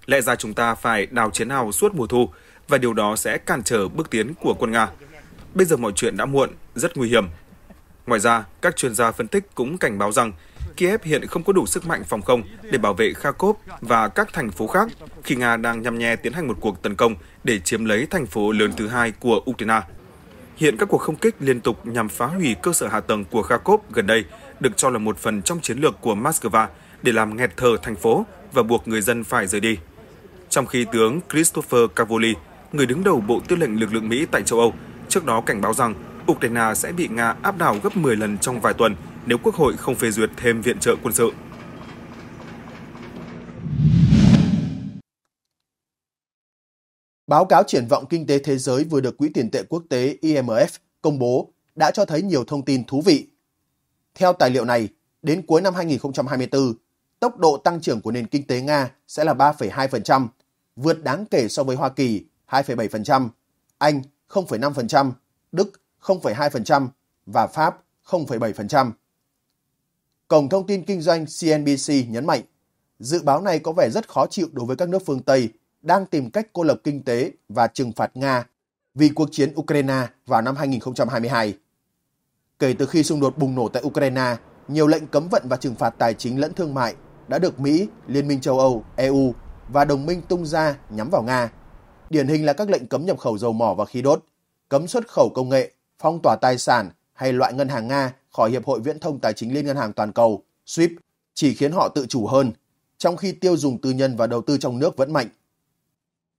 Lẽ ra chúng ta phải đào chiến hào suốt mùa thu và điều đó sẽ cản trở bước tiến của quân Nga. Bây giờ mọi chuyện đã muộn, rất nguy hiểm Ngoài ra, các chuyên gia phân tích cũng cảnh báo rằng Kiev hiện không có đủ sức mạnh phòng không để bảo vệ Kharkov và các thành phố khác khi Nga đang nhằm nhe tiến hành một cuộc tấn công để chiếm lấy thành phố lớn thứ hai của Ukraine. Hiện các cuộc không kích liên tục nhằm phá hủy cơ sở hạ tầng của Kharkov gần đây được cho là một phần trong chiến lược của Moscow để làm nghẹt thở thành phố và buộc người dân phải rời đi. Trong khi tướng Christopher Cavoli, người đứng đầu Bộ Tư lệnh Lực lượng Mỹ tại châu Âu, trước đó cảnh báo rằng Ukraine sẽ bị Nga áp đảo gấp 10 lần trong vài tuần nếu Quốc hội không phê duyệt thêm viện trợ quân sự. Báo cáo triển vọng kinh tế thế giới vừa được Quỹ tiền tệ quốc tế IMF công bố đã cho thấy nhiều thông tin thú vị. Theo tài liệu này, đến cuối năm 2024, tốc độ tăng trưởng của nền kinh tế Nga sẽ là 3,2%, vượt đáng kể so với Hoa Kỳ 2,7%, Anh 0,5%, Đức 0,2% và Pháp 0,7%. Cổng thông tin kinh doanh CNBC nhấn mạnh, dự báo này có vẻ rất khó chịu đối với các nước phương Tây đang tìm cách cô lập kinh tế và trừng phạt Nga vì cuộc chiến Ukraine vào năm 2022. Kể từ khi xung đột bùng nổ tại Ukraine, nhiều lệnh cấm vận và trừng phạt tài chính lẫn thương mại đã được Mỹ, Liên minh châu Âu, EU và đồng minh tung ra nhắm vào Nga. Điển hình là các lệnh cấm nhập khẩu dầu mỏ và khí đốt, cấm xuất khẩu công nghệ phong tỏa tài sản hay loại ngân hàng Nga khỏi Hiệp hội Viễn thông Tài chính Liên ngân hàng Toàn cầu, SWIFT, chỉ khiến họ tự chủ hơn, trong khi tiêu dùng tư nhân và đầu tư trong nước vẫn mạnh.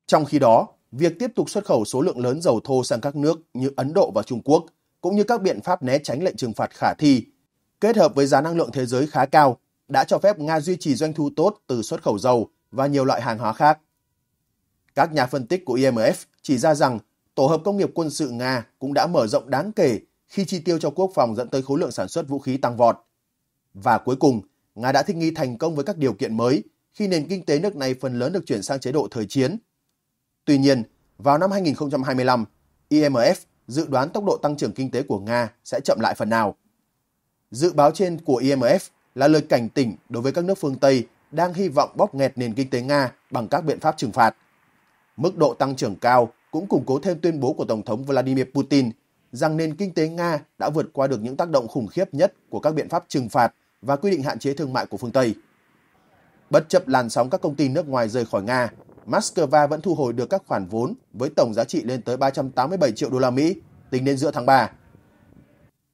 Trong khi đó, việc tiếp tục xuất khẩu số lượng lớn dầu thô sang các nước như Ấn Độ và Trung Quốc, cũng như các biện pháp né tránh lệnh trừng phạt khả thi, kết hợp với giá năng lượng thế giới khá cao, đã cho phép Nga duy trì doanh thu tốt từ xuất khẩu dầu và nhiều loại hàng hóa khác. Các nhà phân tích của IMF chỉ ra rằng Tổ hợp công nghiệp quân sự Nga cũng đã mở rộng đáng kể khi chi tiêu cho quốc phòng dẫn tới khối lượng sản xuất vũ khí tăng vọt. Và cuối cùng, Nga đã thích nghi thành công với các điều kiện mới khi nền kinh tế nước này phần lớn được chuyển sang chế độ thời chiến. Tuy nhiên, vào năm 2025, IMF dự đoán tốc độ tăng trưởng kinh tế của Nga sẽ chậm lại phần nào. Dự báo trên của IMF là lời cảnh tỉnh đối với các nước phương Tây đang hy vọng bóp nghẹt nền kinh tế Nga bằng các biện pháp trừng phạt. Mức độ tăng trưởng cao cũng củng cố thêm tuyên bố của Tổng thống Vladimir Putin rằng nền kinh tế Nga đã vượt qua được những tác động khủng khiếp nhất của các biện pháp trừng phạt và quy định hạn chế thương mại của phương Tây. Bất chấp làn sóng các công ty nước ngoài rời khỏi Nga, Moscow vẫn thu hồi được các khoản vốn với tổng giá trị lên tới 387 triệu đô la Mỹ tính đến giữa tháng 3.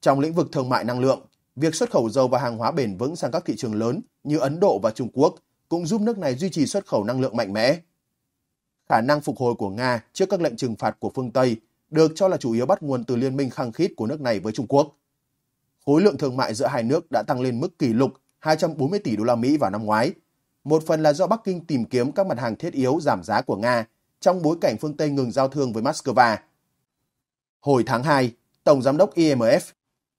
Trong lĩnh vực thương mại năng lượng, việc xuất khẩu dầu và hàng hóa bền vững sang các thị trường lớn như Ấn Độ và Trung Quốc cũng giúp nước này duy trì xuất khẩu năng lượng mạnh mẽ khả năng phục hồi của Nga trước các lệnh trừng phạt của phương Tây được cho là chủ yếu bắt nguồn từ liên minh khăng khít của nước này với Trung Quốc. Khối lượng thương mại giữa hai nước đã tăng lên mức kỷ lục 240 tỷ đô la Mỹ vào năm ngoái. Một phần là do Bắc Kinh tìm kiếm các mặt hàng thiết yếu giảm giá của Nga trong bối cảnh phương Tây ngừng giao thương với Moscow. Hồi tháng 2, Tổng Giám đốc IMF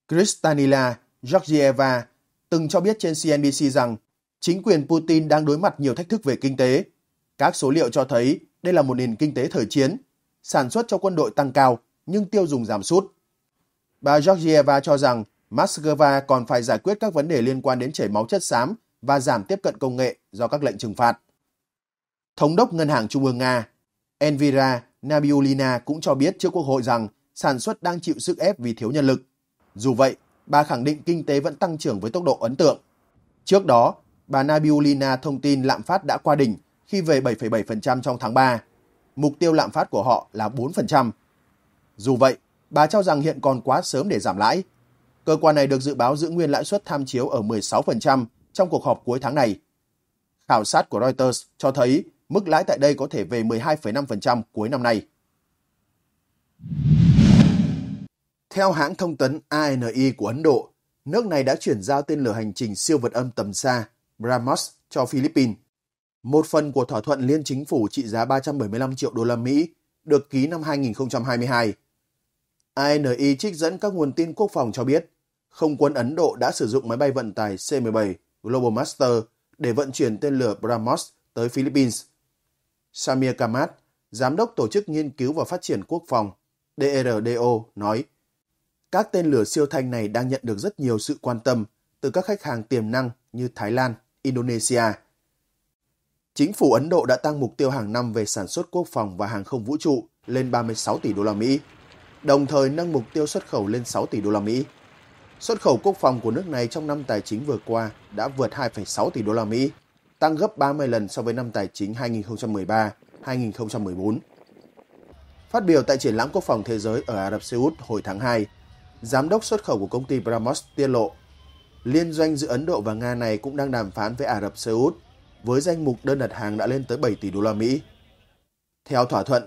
Kristanila Georgieva từng cho biết trên CNBC rằng chính quyền Putin đang đối mặt nhiều thách thức về kinh tế. Các số liệu cho thấy đây là một nền kinh tế thời chiến, sản xuất cho quân đội tăng cao nhưng tiêu dùng giảm sút. Bà Georgieva cho rằng Moscow còn phải giải quyết các vấn đề liên quan đến chảy máu chất xám và giảm tiếp cận công nghệ do các lệnh trừng phạt. Thống đốc Ngân hàng Trung ương Nga Envira Nabiulina cũng cho biết trước Quốc hội rằng sản xuất đang chịu sức ép vì thiếu nhân lực. Dù vậy, bà khẳng định kinh tế vẫn tăng trưởng với tốc độ ấn tượng. Trước đó, bà Nabiulina thông tin lạm phát đã qua đỉnh khi về 7,7% trong tháng 3. Mục tiêu lạm phát của họ là 4%. Dù vậy, bà cho rằng hiện còn quá sớm để giảm lãi. Cơ quan này được dự báo giữ nguyên lãi suất tham chiếu ở 16% trong cuộc họp cuối tháng này. Khảo sát của Reuters cho thấy mức lãi tại đây có thể về 12,5% cuối năm nay. Theo hãng thông tấn ANI của Ấn Độ, nước này đã chuyển giao tên lửa hành trình siêu vật âm tầm xa BrahMos cho Philippines một phần của thỏa thuận liên chính phủ trị giá 375 triệu đô la Mỹ được ký năm 2022. ANI trích dẫn các nguồn tin quốc phòng cho biết, không quân Ấn Độ đã sử dụng máy bay vận tải C-17 Global Master để vận chuyển tên lửa BrahMos tới Philippines. Samir Kamat, Giám đốc Tổ chức Nghiên cứu và Phát triển Quốc phòng DRDO nói, các tên lửa siêu thanh này đang nhận được rất nhiều sự quan tâm từ các khách hàng tiềm năng như Thái Lan, Indonesia – Chính phủ Ấn Độ đã tăng mục tiêu hàng năm về sản xuất quốc phòng và hàng không vũ trụ lên 36 tỷ đô la Mỹ, đồng thời nâng mục tiêu xuất khẩu lên 6 tỷ đô la Mỹ. Xuất khẩu quốc phòng của nước này trong năm tài chính vừa qua đã vượt 2,6 tỷ đô la Mỹ, tăng gấp 30 lần so với năm tài chính 2013-2014. Phát biểu tại triển lãm quốc phòng thế giới ở Ả Rập Xê Út hồi tháng 2, giám đốc xuất khẩu của công ty BrahMos tiết lộ, liên doanh giữa Ấn Độ và Nga này cũng đang đàm phán với Ả Rập Xê Út với danh mục đơn đặt hàng đã lên tới 7 tỷ đô la Mỹ. Theo thỏa thuận,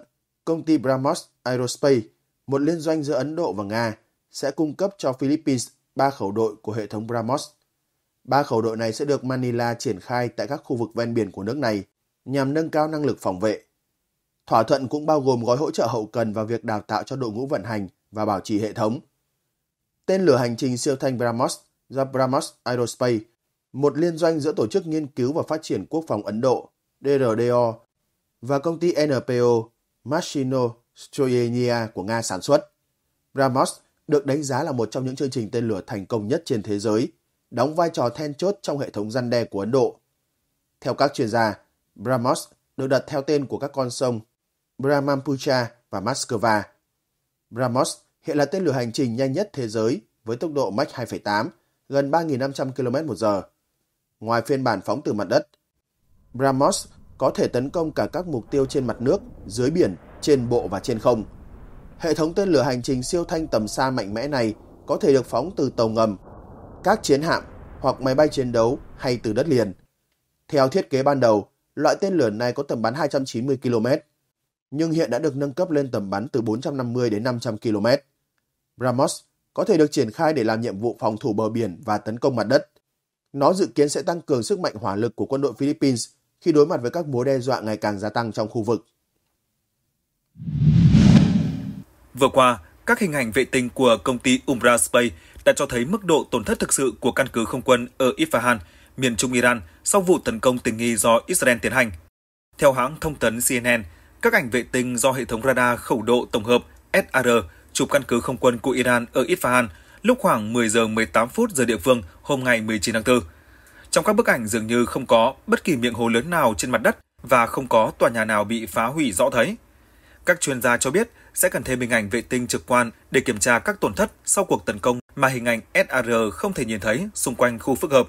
công ty Brahmos Aerospace, một liên doanh giữa Ấn Độ và Nga, sẽ cung cấp cho Philippines 3 khẩu đội của hệ thống Brahmos. Ba khẩu đội này sẽ được Manila triển khai tại các khu vực ven biển của nước này nhằm nâng cao năng lực phòng vệ. Thỏa thuận cũng bao gồm gói hỗ trợ hậu cần và việc đào tạo cho đội ngũ vận hành và bảo trì hệ thống. Tên lửa hành trình siêu thanh Brahmos do Brahmos Aerospace một liên doanh giữa Tổ chức Nghiên cứu và Phát triển Quốc phòng Ấn Độ, DRDO, và công ty NPO Mashino Stroyenia của Nga sản xuất. BrahMos được đánh giá là một trong những chương trình tên lửa thành công nhất trên thế giới, đóng vai trò then chốt trong hệ thống răn đe của Ấn Độ. Theo các chuyên gia, BrahMos được đặt theo tên của các con sông Brahmaputra và Moscow. BrahMos hiện là tên lửa hành trình nhanh nhất thế giới với tốc độ Mach 2,8, gần 3.500 km một giờ ngoài phiên bản phóng từ mặt đất. BrahMos có thể tấn công cả các mục tiêu trên mặt nước, dưới biển, trên bộ và trên không. Hệ thống tên lửa hành trình siêu thanh tầm xa mạnh mẽ này có thể được phóng từ tàu ngầm, các chiến hạm hoặc máy bay chiến đấu hay từ đất liền. Theo thiết kế ban đầu, loại tên lửa này có tầm bắn 290 km, nhưng hiện đã được nâng cấp lên tầm bắn từ 450 đến 500 km. BrahMos có thể được triển khai để làm nhiệm vụ phòng thủ bờ biển và tấn công mặt đất. Nó dự kiến sẽ tăng cường sức mạnh hỏa lực của quân đội Philippines khi đối mặt với các mối đe dọa ngày càng gia tăng trong khu vực. Vừa qua, các hình ảnh vệ tinh của công ty Umbra Space đã cho thấy mức độ tổn thất thực sự của căn cứ không quân ở Isfahan, miền trung Iran sau vụ tấn công tình nghi do Israel tiến hành. Theo hãng thông tấn CNN, các ảnh vệ tinh do hệ thống radar khẩu độ tổng hợp SAR chụp căn cứ không quân của Iran ở Isfahan lúc khoảng 10 giờ 18 phút giờ địa phương hôm ngày 19 tháng 4. Trong các bức ảnh dường như không có bất kỳ miệng hồ lớn nào trên mặt đất và không có tòa nhà nào bị phá hủy rõ thấy. Các chuyên gia cho biết sẽ cần thêm hình ảnh vệ tinh trực quan để kiểm tra các tổn thất sau cuộc tấn công mà hình ảnh SAR không thể nhìn thấy xung quanh khu phức hợp.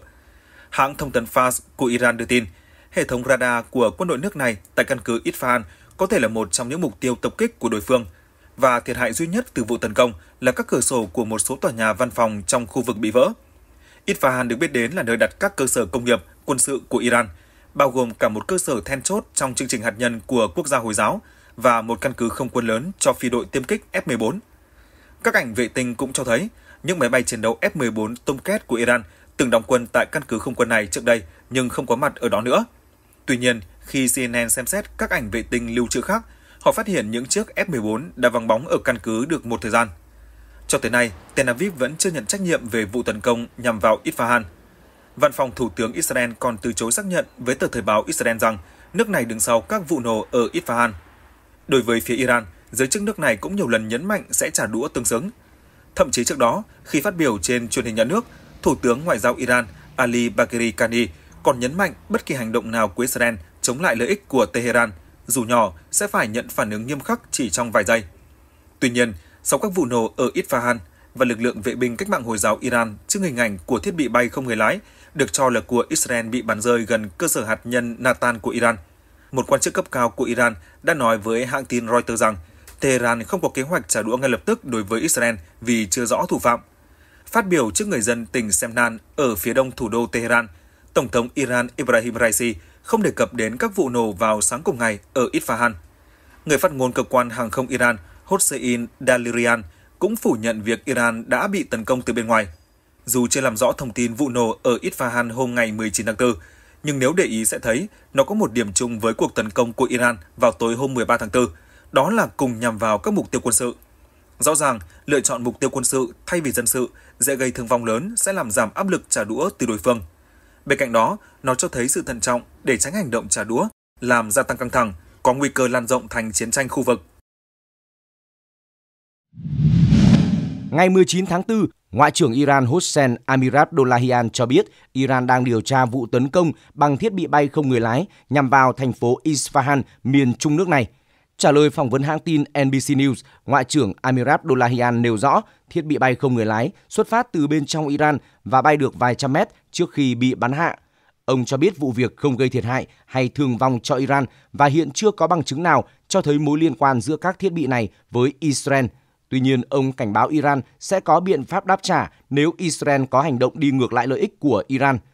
Hãng thông tấn Fars của Iran đưa tin, hệ thống radar của quân đội nước này tại căn cứ Isfahan có thể là một trong những mục tiêu tập kích của đối phương – và thiệt hại duy nhất từ vụ tấn công là các cửa sổ của một số tòa nhà văn phòng trong khu vực bị vỡ. Isfahan được biết đến là nơi đặt các cơ sở công nghiệp, quân sự của Iran, bao gồm cả một cơ sở then chốt trong chương trình hạt nhân của quốc gia Hồi giáo và một căn cứ không quân lớn cho phi đội tiêm kích F-14. Các ảnh vệ tinh cũng cho thấy những máy bay chiến đấu F-14 Tomcat của Iran từng đóng quân tại căn cứ không quân này trước đây nhưng không có mặt ở đó nữa. Tuy nhiên, khi CNN xem xét các ảnh vệ tinh lưu trữ khác, họ phát hiện những chiếc F-14 đã vắng bóng ở căn cứ được một thời gian. Cho tới nay, Tel Aviv vẫn chưa nhận trách nhiệm về vụ tấn công nhằm vào Isfahan. Văn phòng Thủ tướng Israel còn từ chối xác nhận với tờ Thời báo Israel rằng nước này đứng sau các vụ nổ ở Isfahan. Đối với phía Iran, giới chức nước này cũng nhiều lần nhấn mạnh sẽ trả đũa tương xứng. Thậm chí trước đó, khi phát biểu trên truyền hình nhà nước, Thủ tướng Ngoại giao Iran Ali Bagheri Kani còn nhấn mạnh bất kỳ hành động nào của Israel chống lại lợi ích của Tehran – dù nhỏ sẽ phải nhận phản ứng nghiêm khắc chỉ trong vài giây. Tuy nhiên, sau các vụ nổ ở Isfahan và lực lượng vệ binh cách mạng Hồi giáo Iran trước hình ảnh của thiết bị bay không người lái được cho là của Israel bị bắn rơi gần cơ sở hạt nhân Natan của Iran. Một quan chức cấp cao của Iran đã nói với hãng tin Reuters rằng Tehran không có kế hoạch trả đũa ngay lập tức đối với Israel vì chưa rõ thủ phạm. Phát biểu trước người dân tỉnh Semnan ở phía đông thủ đô Tehran, Tổng thống Iran Ibrahim Raisi không đề cập đến các vụ nổ vào sáng cùng ngày ở Isfahan. Người phát ngôn cơ quan hàng không Iran Hossein Dalirian cũng phủ nhận việc Iran đã bị tấn công từ bên ngoài. Dù chưa làm rõ thông tin vụ nổ ở Isfahan hôm ngày 19 tháng 4, nhưng nếu để ý sẽ thấy nó có một điểm chung với cuộc tấn công của Iran vào tối hôm 13 tháng 4, đó là cùng nhằm vào các mục tiêu quân sự. Rõ ràng, lựa chọn mục tiêu quân sự thay vì dân sự dễ gây thương vong lớn sẽ làm giảm áp lực trả đũa từ đối phương. Bên cạnh đó, nó cho thấy sự thận trọng để tránh hành động trả đũa, làm gia tăng căng thẳng, có nguy cơ lan rộng thành chiến tranh khu vực. Ngày 19 tháng 4, Ngoại trưởng Iran Hossein Amiratdollahian cho biết Iran đang điều tra vụ tấn công bằng thiết bị bay không người lái nhằm vào thành phố Isfahan, miền trung nước này – Trả lời phỏng vấn hãng tin NBC News, Ngoại trưởng Amirat Dolahian nêu rõ thiết bị bay không người lái xuất phát từ bên trong Iran và bay được vài trăm mét trước khi bị bắn hạ. Ông cho biết vụ việc không gây thiệt hại hay thương vong cho Iran và hiện chưa có bằng chứng nào cho thấy mối liên quan giữa các thiết bị này với Israel. Tuy nhiên, ông cảnh báo Iran sẽ có biện pháp đáp trả nếu Israel có hành động đi ngược lại lợi ích của Iran –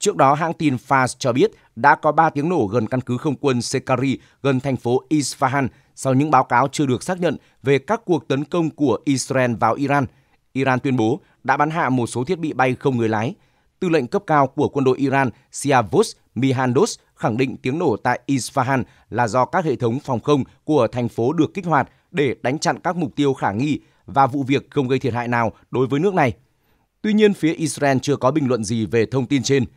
Trước đó, hãng tin Fars cho biết đã có 3 tiếng nổ gần căn cứ không quân Sekari gần thành phố Isfahan sau những báo cáo chưa được xác nhận về các cuộc tấn công của Israel vào Iran. Iran tuyên bố đã bắn hạ một số thiết bị bay không người lái. Tư lệnh cấp cao của quân đội Iran Siavos Mihandos khẳng định tiếng nổ tại Isfahan là do các hệ thống phòng không của thành phố được kích hoạt để đánh chặn các mục tiêu khả nghi và vụ việc không gây thiệt hại nào đối với nước này. Tuy nhiên, phía Israel chưa có bình luận gì về thông tin trên –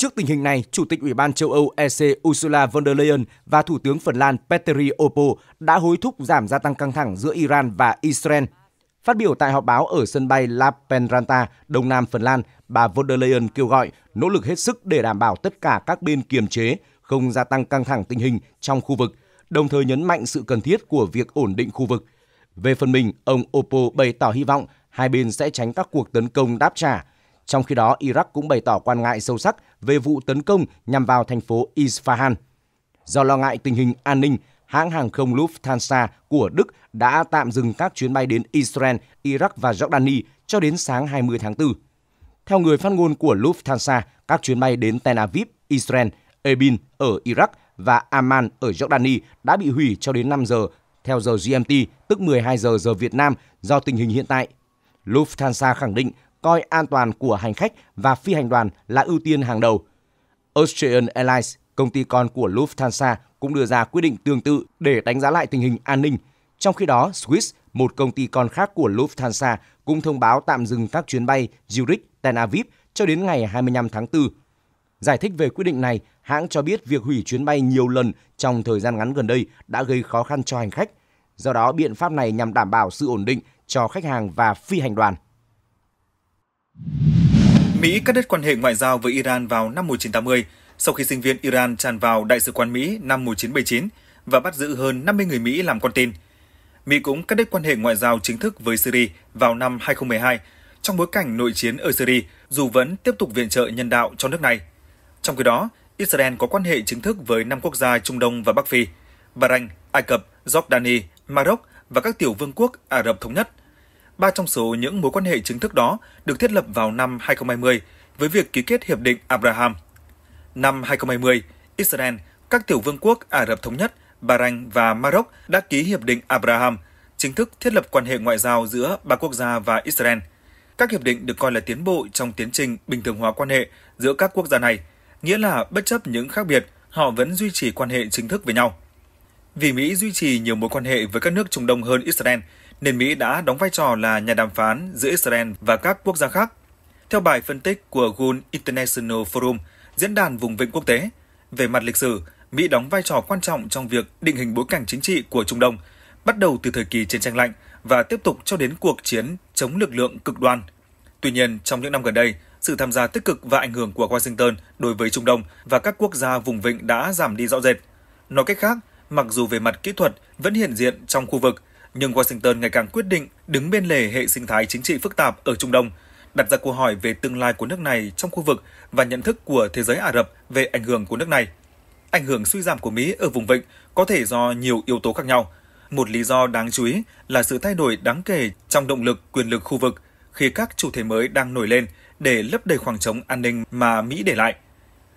Trước tình hình này, Chủ tịch Ủy ban châu Âu EC Ursula von der Leyen và Thủ tướng Phần Lan Petteri Orpo đã hối thúc giảm gia tăng căng thẳng giữa Iran và Israel. Phát biểu tại họp báo ở sân bay La Penranta, đông nam Phần Lan, bà von der Leyen kêu gọi nỗ lực hết sức để đảm bảo tất cả các bên kiềm chế, không gia tăng căng thẳng tình hình trong khu vực, đồng thời nhấn mạnh sự cần thiết của việc ổn định khu vực. Về phần mình, ông Oppo bày tỏ hy vọng hai bên sẽ tránh các cuộc tấn công đáp trả trong khi đó, Iraq cũng bày tỏ quan ngại sâu sắc về vụ tấn công nhằm vào thành phố Isfahan. Do lo ngại tình hình an ninh, hãng hàng không Lufthansa của Đức đã tạm dừng các chuyến bay đến Israel, Iraq và Jordani cho đến sáng 20 tháng 4. Theo người phát ngôn của Lufthansa, các chuyến bay đến Tel Aviv, Israel, Ebin ở Iraq và Amman ở Jordani đã bị hủy cho đến 5 giờ theo giờ GMT, tức 12 giờ giờ Việt Nam do tình hình hiện tại. Lufthansa khẳng định coi an toàn của hành khách và phi hành đoàn là ưu tiên hàng đầu. Australian Airlines, công ty con của Lufthansa, cũng đưa ra quyết định tương tự để đánh giá lại tình hình an ninh. Trong khi đó, Swiss, một công ty con khác của Lufthansa, cũng thông báo tạm dừng các chuyến bay Zurich, Tel Aviv cho đến ngày 25 tháng 4. Giải thích về quyết định này, hãng cho biết việc hủy chuyến bay nhiều lần trong thời gian ngắn gần đây đã gây khó khăn cho hành khách. Do đó, biện pháp này nhằm đảm bảo sự ổn định cho khách hàng và phi hành đoàn. Mỹ cắt đứt quan hệ ngoại giao với Iran vào năm 1980 sau khi sinh viên Iran tràn vào Đại sứ quán Mỹ năm 1979 và bắt giữ hơn 50 người Mỹ làm con tin. Mỹ cũng cắt đứt quan hệ ngoại giao chính thức với Syria vào năm 2012 trong bối cảnh nội chiến ở Syria dù vẫn tiếp tục viện trợ nhân đạo cho nước này. Trong khi đó, Israel có quan hệ chính thức với 5 quốc gia Trung Đông và Bắc Phi, Bahrain, Ai Cập, Jordani, Maroc và các tiểu vương quốc Ả Rập Thống Nhất – Ba trong số những mối quan hệ chính thức đó được thiết lập vào năm 2020 với việc ký kết Hiệp định Abraham. Năm 2020, Israel, các tiểu vương quốc Ả Rập Thống Nhất, Bahrain và Maroc đã ký Hiệp định Abraham, chính thức thiết lập quan hệ ngoại giao giữa ba quốc gia và Israel. Các hiệp định được coi là tiến bộ trong tiến trình bình thường hóa quan hệ giữa các quốc gia này, nghĩa là bất chấp những khác biệt, họ vẫn duy trì quan hệ chính thức với nhau. Vì Mỹ duy trì nhiều mối quan hệ với các nước Trung Đông hơn Israel nên Mỹ đã đóng vai trò là nhà đàm phán giữa Israel và các quốc gia khác. Theo bài phân tích của Gold International Forum, diễn đàn vùng vịnh quốc tế, về mặt lịch sử, Mỹ đóng vai trò quan trọng trong việc định hình bối cảnh chính trị của Trung Đông, bắt đầu từ thời kỳ chiến tranh lạnh và tiếp tục cho đến cuộc chiến chống lực lượng cực đoan. Tuy nhiên, trong những năm gần đây, sự tham gia tích cực và ảnh hưởng của Washington đối với Trung Đông và các quốc gia vùng vịnh đã giảm đi rõ rệt. Nói cách khác, mặc dù về mặt kỹ thuật vẫn hiện diện trong khu vực, nhưng Washington ngày càng quyết định đứng bên lề hệ sinh thái chính trị phức tạp ở Trung Đông, đặt ra câu hỏi về tương lai của nước này trong khu vực và nhận thức của thế giới Ả Rập về ảnh hưởng của nước này. Ảnh hưởng suy giảm của Mỹ ở vùng vịnh có thể do nhiều yếu tố khác nhau. Một lý do đáng chú ý là sự thay đổi đáng kể trong động lực quyền lực khu vực khi các chủ thể mới đang nổi lên để lấp đầy khoảng trống an ninh mà Mỹ để lại.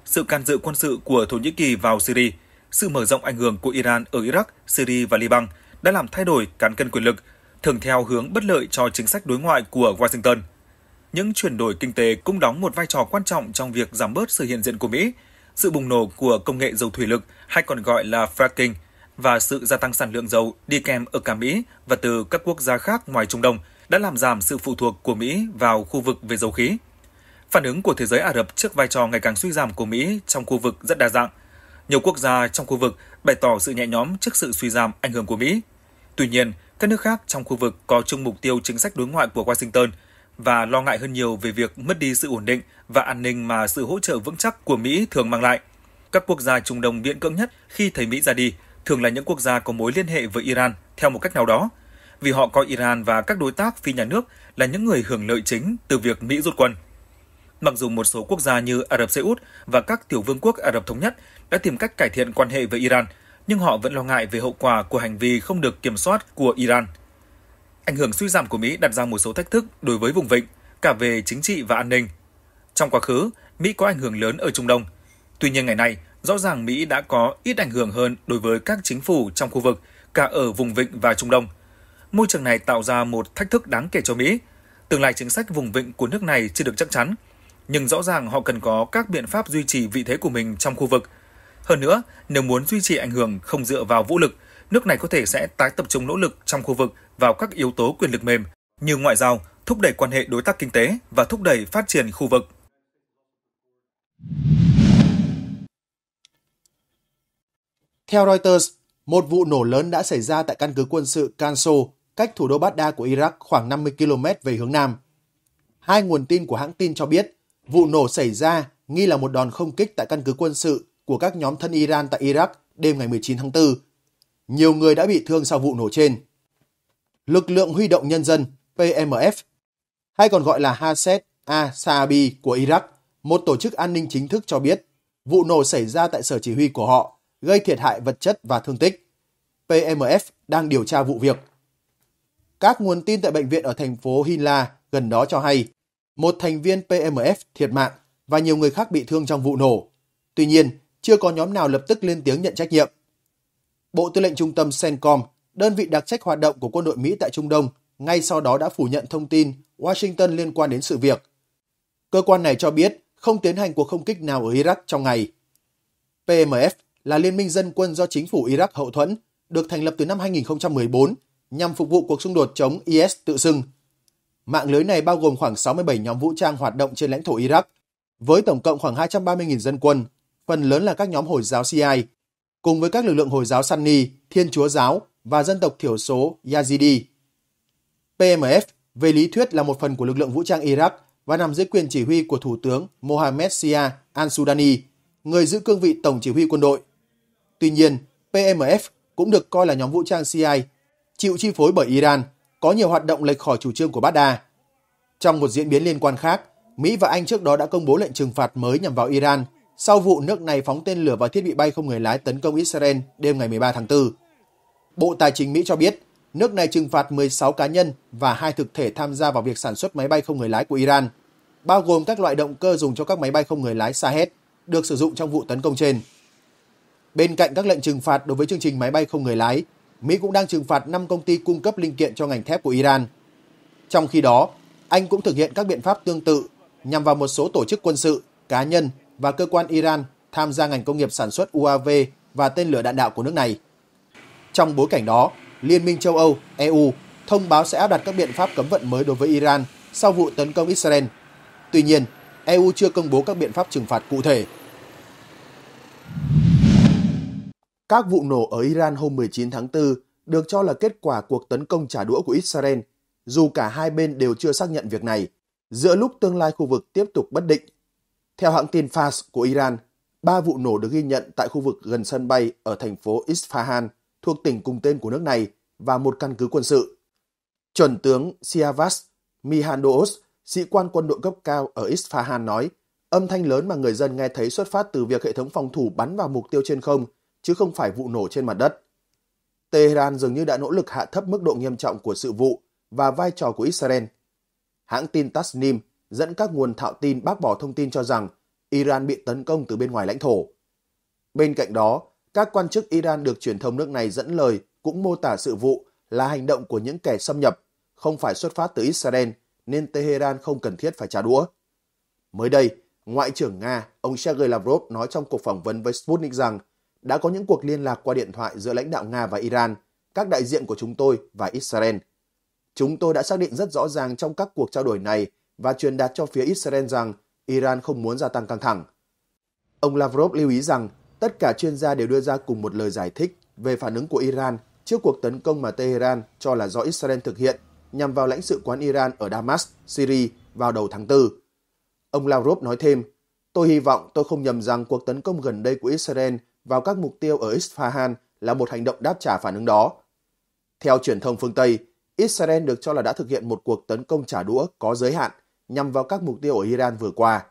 Sự can dự quân sự của Thổ Nhĩ Kỳ vào Syria, sự mở rộng ảnh hưởng của Iran ở Iraq, Syria và Liban – đã làm thay đổi cán cân quyền lực, thường theo hướng bất lợi cho chính sách đối ngoại của Washington. Những chuyển đổi kinh tế cũng đóng một vai trò quan trọng trong việc giảm bớt sự hiện diện của Mỹ, sự bùng nổ của công nghệ dầu thủy lực hay còn gọi là fracking và sự gia tăng sản lượng dầu đi kèm ở cả Mỹ và từ các quốc gia khác ngoài Trung Đông đã làm giảm sự phụ thuộc của Mỹ vào khu vực về dầu khí. Phản ứng của thế giới Ả Rập trước vai trò ngày càng suy giảm của Mỹ trong khu vực rất đa dạng. Nhiều quốc gia trong khu vực bày tỏ sự nhẹ nhõm trước sự suy giảm ảnh hưởng của Mỹ Tuy nhiên, các nước khác trong khu vực có chung mục tiêu chính sách đối ngoại của Washington và lo ngại hơn nhiều về việc mất đi sự ổn định và an ninh mà sự hỗ trợ vững chắc của Mỹ thường mang lại. Các quốc gia Trung Đông biện cưỡng nhất khi thấy Mỹ ra đi thường là những quốc gia có mối liên hệ với Iran theo một cách nào đó, vì họ coi Iran và các đối tác phi nhà nước là những người hưởng lợi chính từ việc Mỹ rút quân. Mặc dù một số quốc gia như Ả Rập Xê Út và các tiểu vương quốc Ả Rập Thống Nhất đã tìm cách cải thiện quan hệ với Iran – nhưng họ vẫn lo ngại về hậu quả của hành vi không được kiểm soát của Iran. Ảnh hưởng suy giảm của Mỹ đặt ra một số thách thức đối với vùng vịnh, cả về chính trị và an ninh. Trong quá khứ, Mỹ có ảnh hưởng lớn ở Trung Đông. Tuy nhiên ngày nay, rõ ràng Mỹ đã có ít ảnh hưởng hơn đối với các chính phủ trong khu vực, cả ở vùng vịnh và Trung Đông. Môi trường này tạo ra một thách thức đáng kể cho Mỹ. Tương lai chính sách vùng vịnh của nước này chưa được chắc chắn, nhưng rõ ràng họ cần có các biện pháp duy trì vị thế của mình trong khu vực – hơn nữa, nếu muốn duy trì ảnh hưởng không dựa vào vũ lực, nước này có thể sẽ tái tập trung nỗ lực trong khu vực vào các yếu tố quyền lực mềm như ngoại giao, thúc đẩy quan hệ đối tác kinh tế và thúc đẩy phát triển khu vực. Theo Reuters, một vụ nổ lớn đã xảy ra tại căn cứ quân sự Kanso, cách thủ đô Baghdad của Iraq khoảng 50 km về hướng nam. Hai nguồn tin của hãng tin cho biết, vụ nổ xảy ra nghi là một đòn không kích tại căn cứ quân sự của các nhóm thân Iran tại Iraq đêm ngày 19 tháng 4. Nhiều người đã bị thương sau vụ nổ trên. Lực lượng huy động nhân dân PMF, hay còn gọi là Haset al-Saabi của Iraq, một tổ chức an ninh chính thức cho biết vụ nổ xảy ra tại sở chỉ huy của họ gây thiệt hại vật chất và thương tích. PMF đang điều tra vụ việc. Các nguồn tin tại bệnh viện ở thành phố Hinla gần đó cho hay một thành viên PMF thiệt mạng và nhiều người khác bị thương trong vụ nổ. Tuy nhiên, chưa có nhóm nào lập tức lên tiếng nhận trách nhiệm. Bộ Tư lệnh Trung tâm CENTCOM, đơn vị đặc trách hoạt động của quân đội Mỹ tại Trung Đông, ngay sau đó đã phủ nhận thông tin Washington liên quan đến sự việc. Cơ quan này cho biết không tiến hành cuộc không kích nào ở Iraq trong ngày. PMF là liên minh dân quân do chính phủ Iraq hậu thuẫn, được thành lập từ năm 2014 nhằm phục vụ cuộc xung đột chống IS tự xưng. Mạng lưới này bao gồm khoảng 67 nhóm vũ trang hoạt động trên lãnh thổ Iraq, với tổng cộng khoảng 230.000 dân quân, phần lớn là các nhóm Hồi giáo Shiite, cùng với các lực lượng Hồi giáo Sunni, Thiên Chúa giáo và dân tộc thiểu số Yazidi. PMF về lý thuyết là một phần của lực lượng vũ trang Iraq và nằm dưới quyền chỉ huy của Thủ tướng Mohammed Sia al-Sudani, người giữ cương vị Tổng chỉ huy quân đội. Tuy nhiên, PMF cũng được coi là nhóm vũ trang Shiite, chịu chi phối bởi Iran, có nhiều hoạt động lệch khỏi chủ trương của Baghdad. Trong một diễn biến liên quan khác, Mỹ và Anh trước đó đã công bố lệnh trừng phạt mới nhằm vào Iran sau vụ nước này phóng tên lửa vào thiết bị bay không người lái tấn công Israel đêm ngày 13 tháng 4. Bộ Tài chính Mỹ cho biết, nước này trừng phạt 16 cá nhân và hai thực thể tham gia vào việc sản xuất máy bay không người lái của Iran, bao gồm các loại động cơ dùng cho các máy bay không người lái Shahed được sử dụng trong vụ tấn công trên. Bên cạnh các lệnh trừng phạt đối với chương trình máy bay không người lái, Mỹ cũng đang trừng phạt 5 công ty cung cấp linh kiện cho ngành thép của Iran. Trong khi đó, Anh cũng thực hiện các biện pháp tương tự nhằm vào một số tổ chức quân sự, cá nhân và cơ quan Iran tham gia ngành công nghiệp sản xuất UAV và tên lửa đạn đạo của nước này. Trong bối cảnh đó, Liên minh châu Âu, EU thông báo sẽ áp đặt các biện pháp cấm vận mới đối với Iran sau vụ tấn công Israel. Tuy nhiên, EU chưa công bố các biện pháp trừng phạt cụ thể. Các vụ nổ ở Iran hôm 19 tháng 4 được cho là kết quả cuộc tấn công trả đũa của Israel, dù cả hai bên đều chưa xác nhận việc này, giữa lúc tương lai khu vực tiếp tục bất định theo hãng tin Fars của Iran, ba vụ nổ được ghi nhận tại khu vực gần sân bay ở thành phố Isfahan thuộc tỉnh cùng tên của nước này và một căn cứ quân sự. Chuẩn tướng Siavas Mihandoos, sĩ quan quân đội cấp cao ở Isfahan nói, âm thanh lớn mà người dân nghe thấy xuất phát từ việc hệ thống phòng thủ bắn vào mục tiêu trên không, chứ không phải vụ nổ trên mặt đất. Tehran dường như đã nỗ lực hạ thấp mức độ nghiêm trọng của sự vụ và vai trò của Israel. Hãng tin Tasnim dẫn các nguồn thạo tin bác bỏ thông tin cho rằng Iran bị tấn công từ bên ngoài lãnh thổ. Bên cạnh đó, các quan chức Iran được truyền thông nước này dẫn lời cũng mô tả sự vụ là hành động của những kẻ xâm nhập, không phải xuất phát từ Israel, nên Tehran không cần thiết phải trả đũa. Mới đây, Ngoại trưởng Nga, ông Sergei Lavrov nói trong cuộc phỏng vấn với Sputnik rằng đã có những cuộc liên lạc qua điện thoại giữa lãnh đạo Nga và Iran, các đại diện của chúng tôi và Israel. Chúng tôi đã xác định rất rõ ràng trong các cuộc trao đổi này và truyền đạt cho phía Israel rằng Iran không muốn gia tăng căng thẳng. Ông Lavrov lưu ý rằng tất cả chuyên gia đều đưa ra cùng một lời giải thích về phản ứng của Iran trước cuộc tấn công mà Tehran cho là do Israel thực hiện nhằm vào lãnh sự quán Iran ở Damascus, Syria vào đầu tháng 4. Ông Lavrov nói thêm, Tôi hy vọng tôi không nhầm rằng cuộc tấn công gần đây của Israel vào các mục tiêu ở Isfahan là một hành động đáp trả phản ứng đó. Theo truyền thông phương Tây, Israel được cho là đã thực hiện một cuộc tấn công trả đũa có giới hạn nhằm vào các mục tiêu ở Iran vừa qua.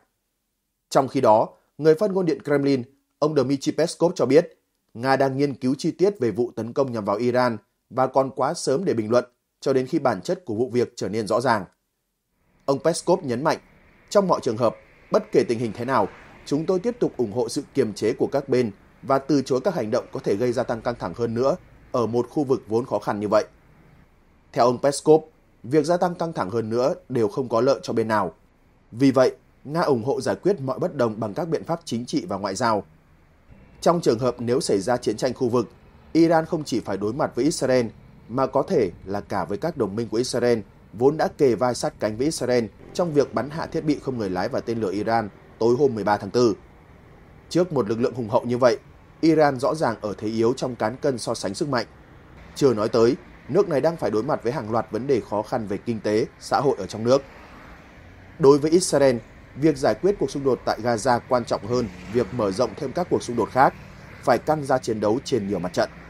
Trong khi đó, người phát ngôn điện Kremlin, ông Dmitry Peskov cho biết, Nga đang nghiên cứu chi tiết về vụ tấn công nhằm vào Iran và còn quá sớm để bình luận cho đến khi bản chất của vụ việc trở nên rõ ràng. Ông Peskov nhấn mạnh, trong mọi trường hợp, bất kể tình hình thế nào, chúng tôi tiếp tục ủng hộ sự kiềm chế của các bên và từ chối các hành động có thể gây gia tăng căng thẳng hơn nữa ở một khu vực vốn khó khăn như vậy. Theo ông Peskov, việc gia tăng căng thẳng hơn nữa đều không có lợi cho bên nào. Vì vậy, Nga ủng hộ giải quyết mọi bất đồng bằng các biện pháp chính trị và ngoại giao. Trong trường hợp nếu xảy ra chiến tranh khu vực, Iran không chỉ phải đối mặt với Israel mà có thể là cả với các đồng minh của Israel vốn đã kề vai sát cánh với Israel trong việc bắn hạ thiết bị không người lái và tên lửa Iran tối hôm 13 tháng 4. Trước một lực lượng hùng hậu như vậy, Iran rõ ràng ở thế yếu trong cán cân so sánh sức mạnh. Chưa nói tới, nước này đang phải đối mặt với hàng loạt vấn đề khó khăn về kinh tế, xã hội ở trong nước. Đối với Israel, việc giải quyết cuộc xung đột tại Gaza quan trọng hơn việc mở rộng thêm các cuộc xung đột khác, phải căng ra chiến đấu trên nhiều mặt trận.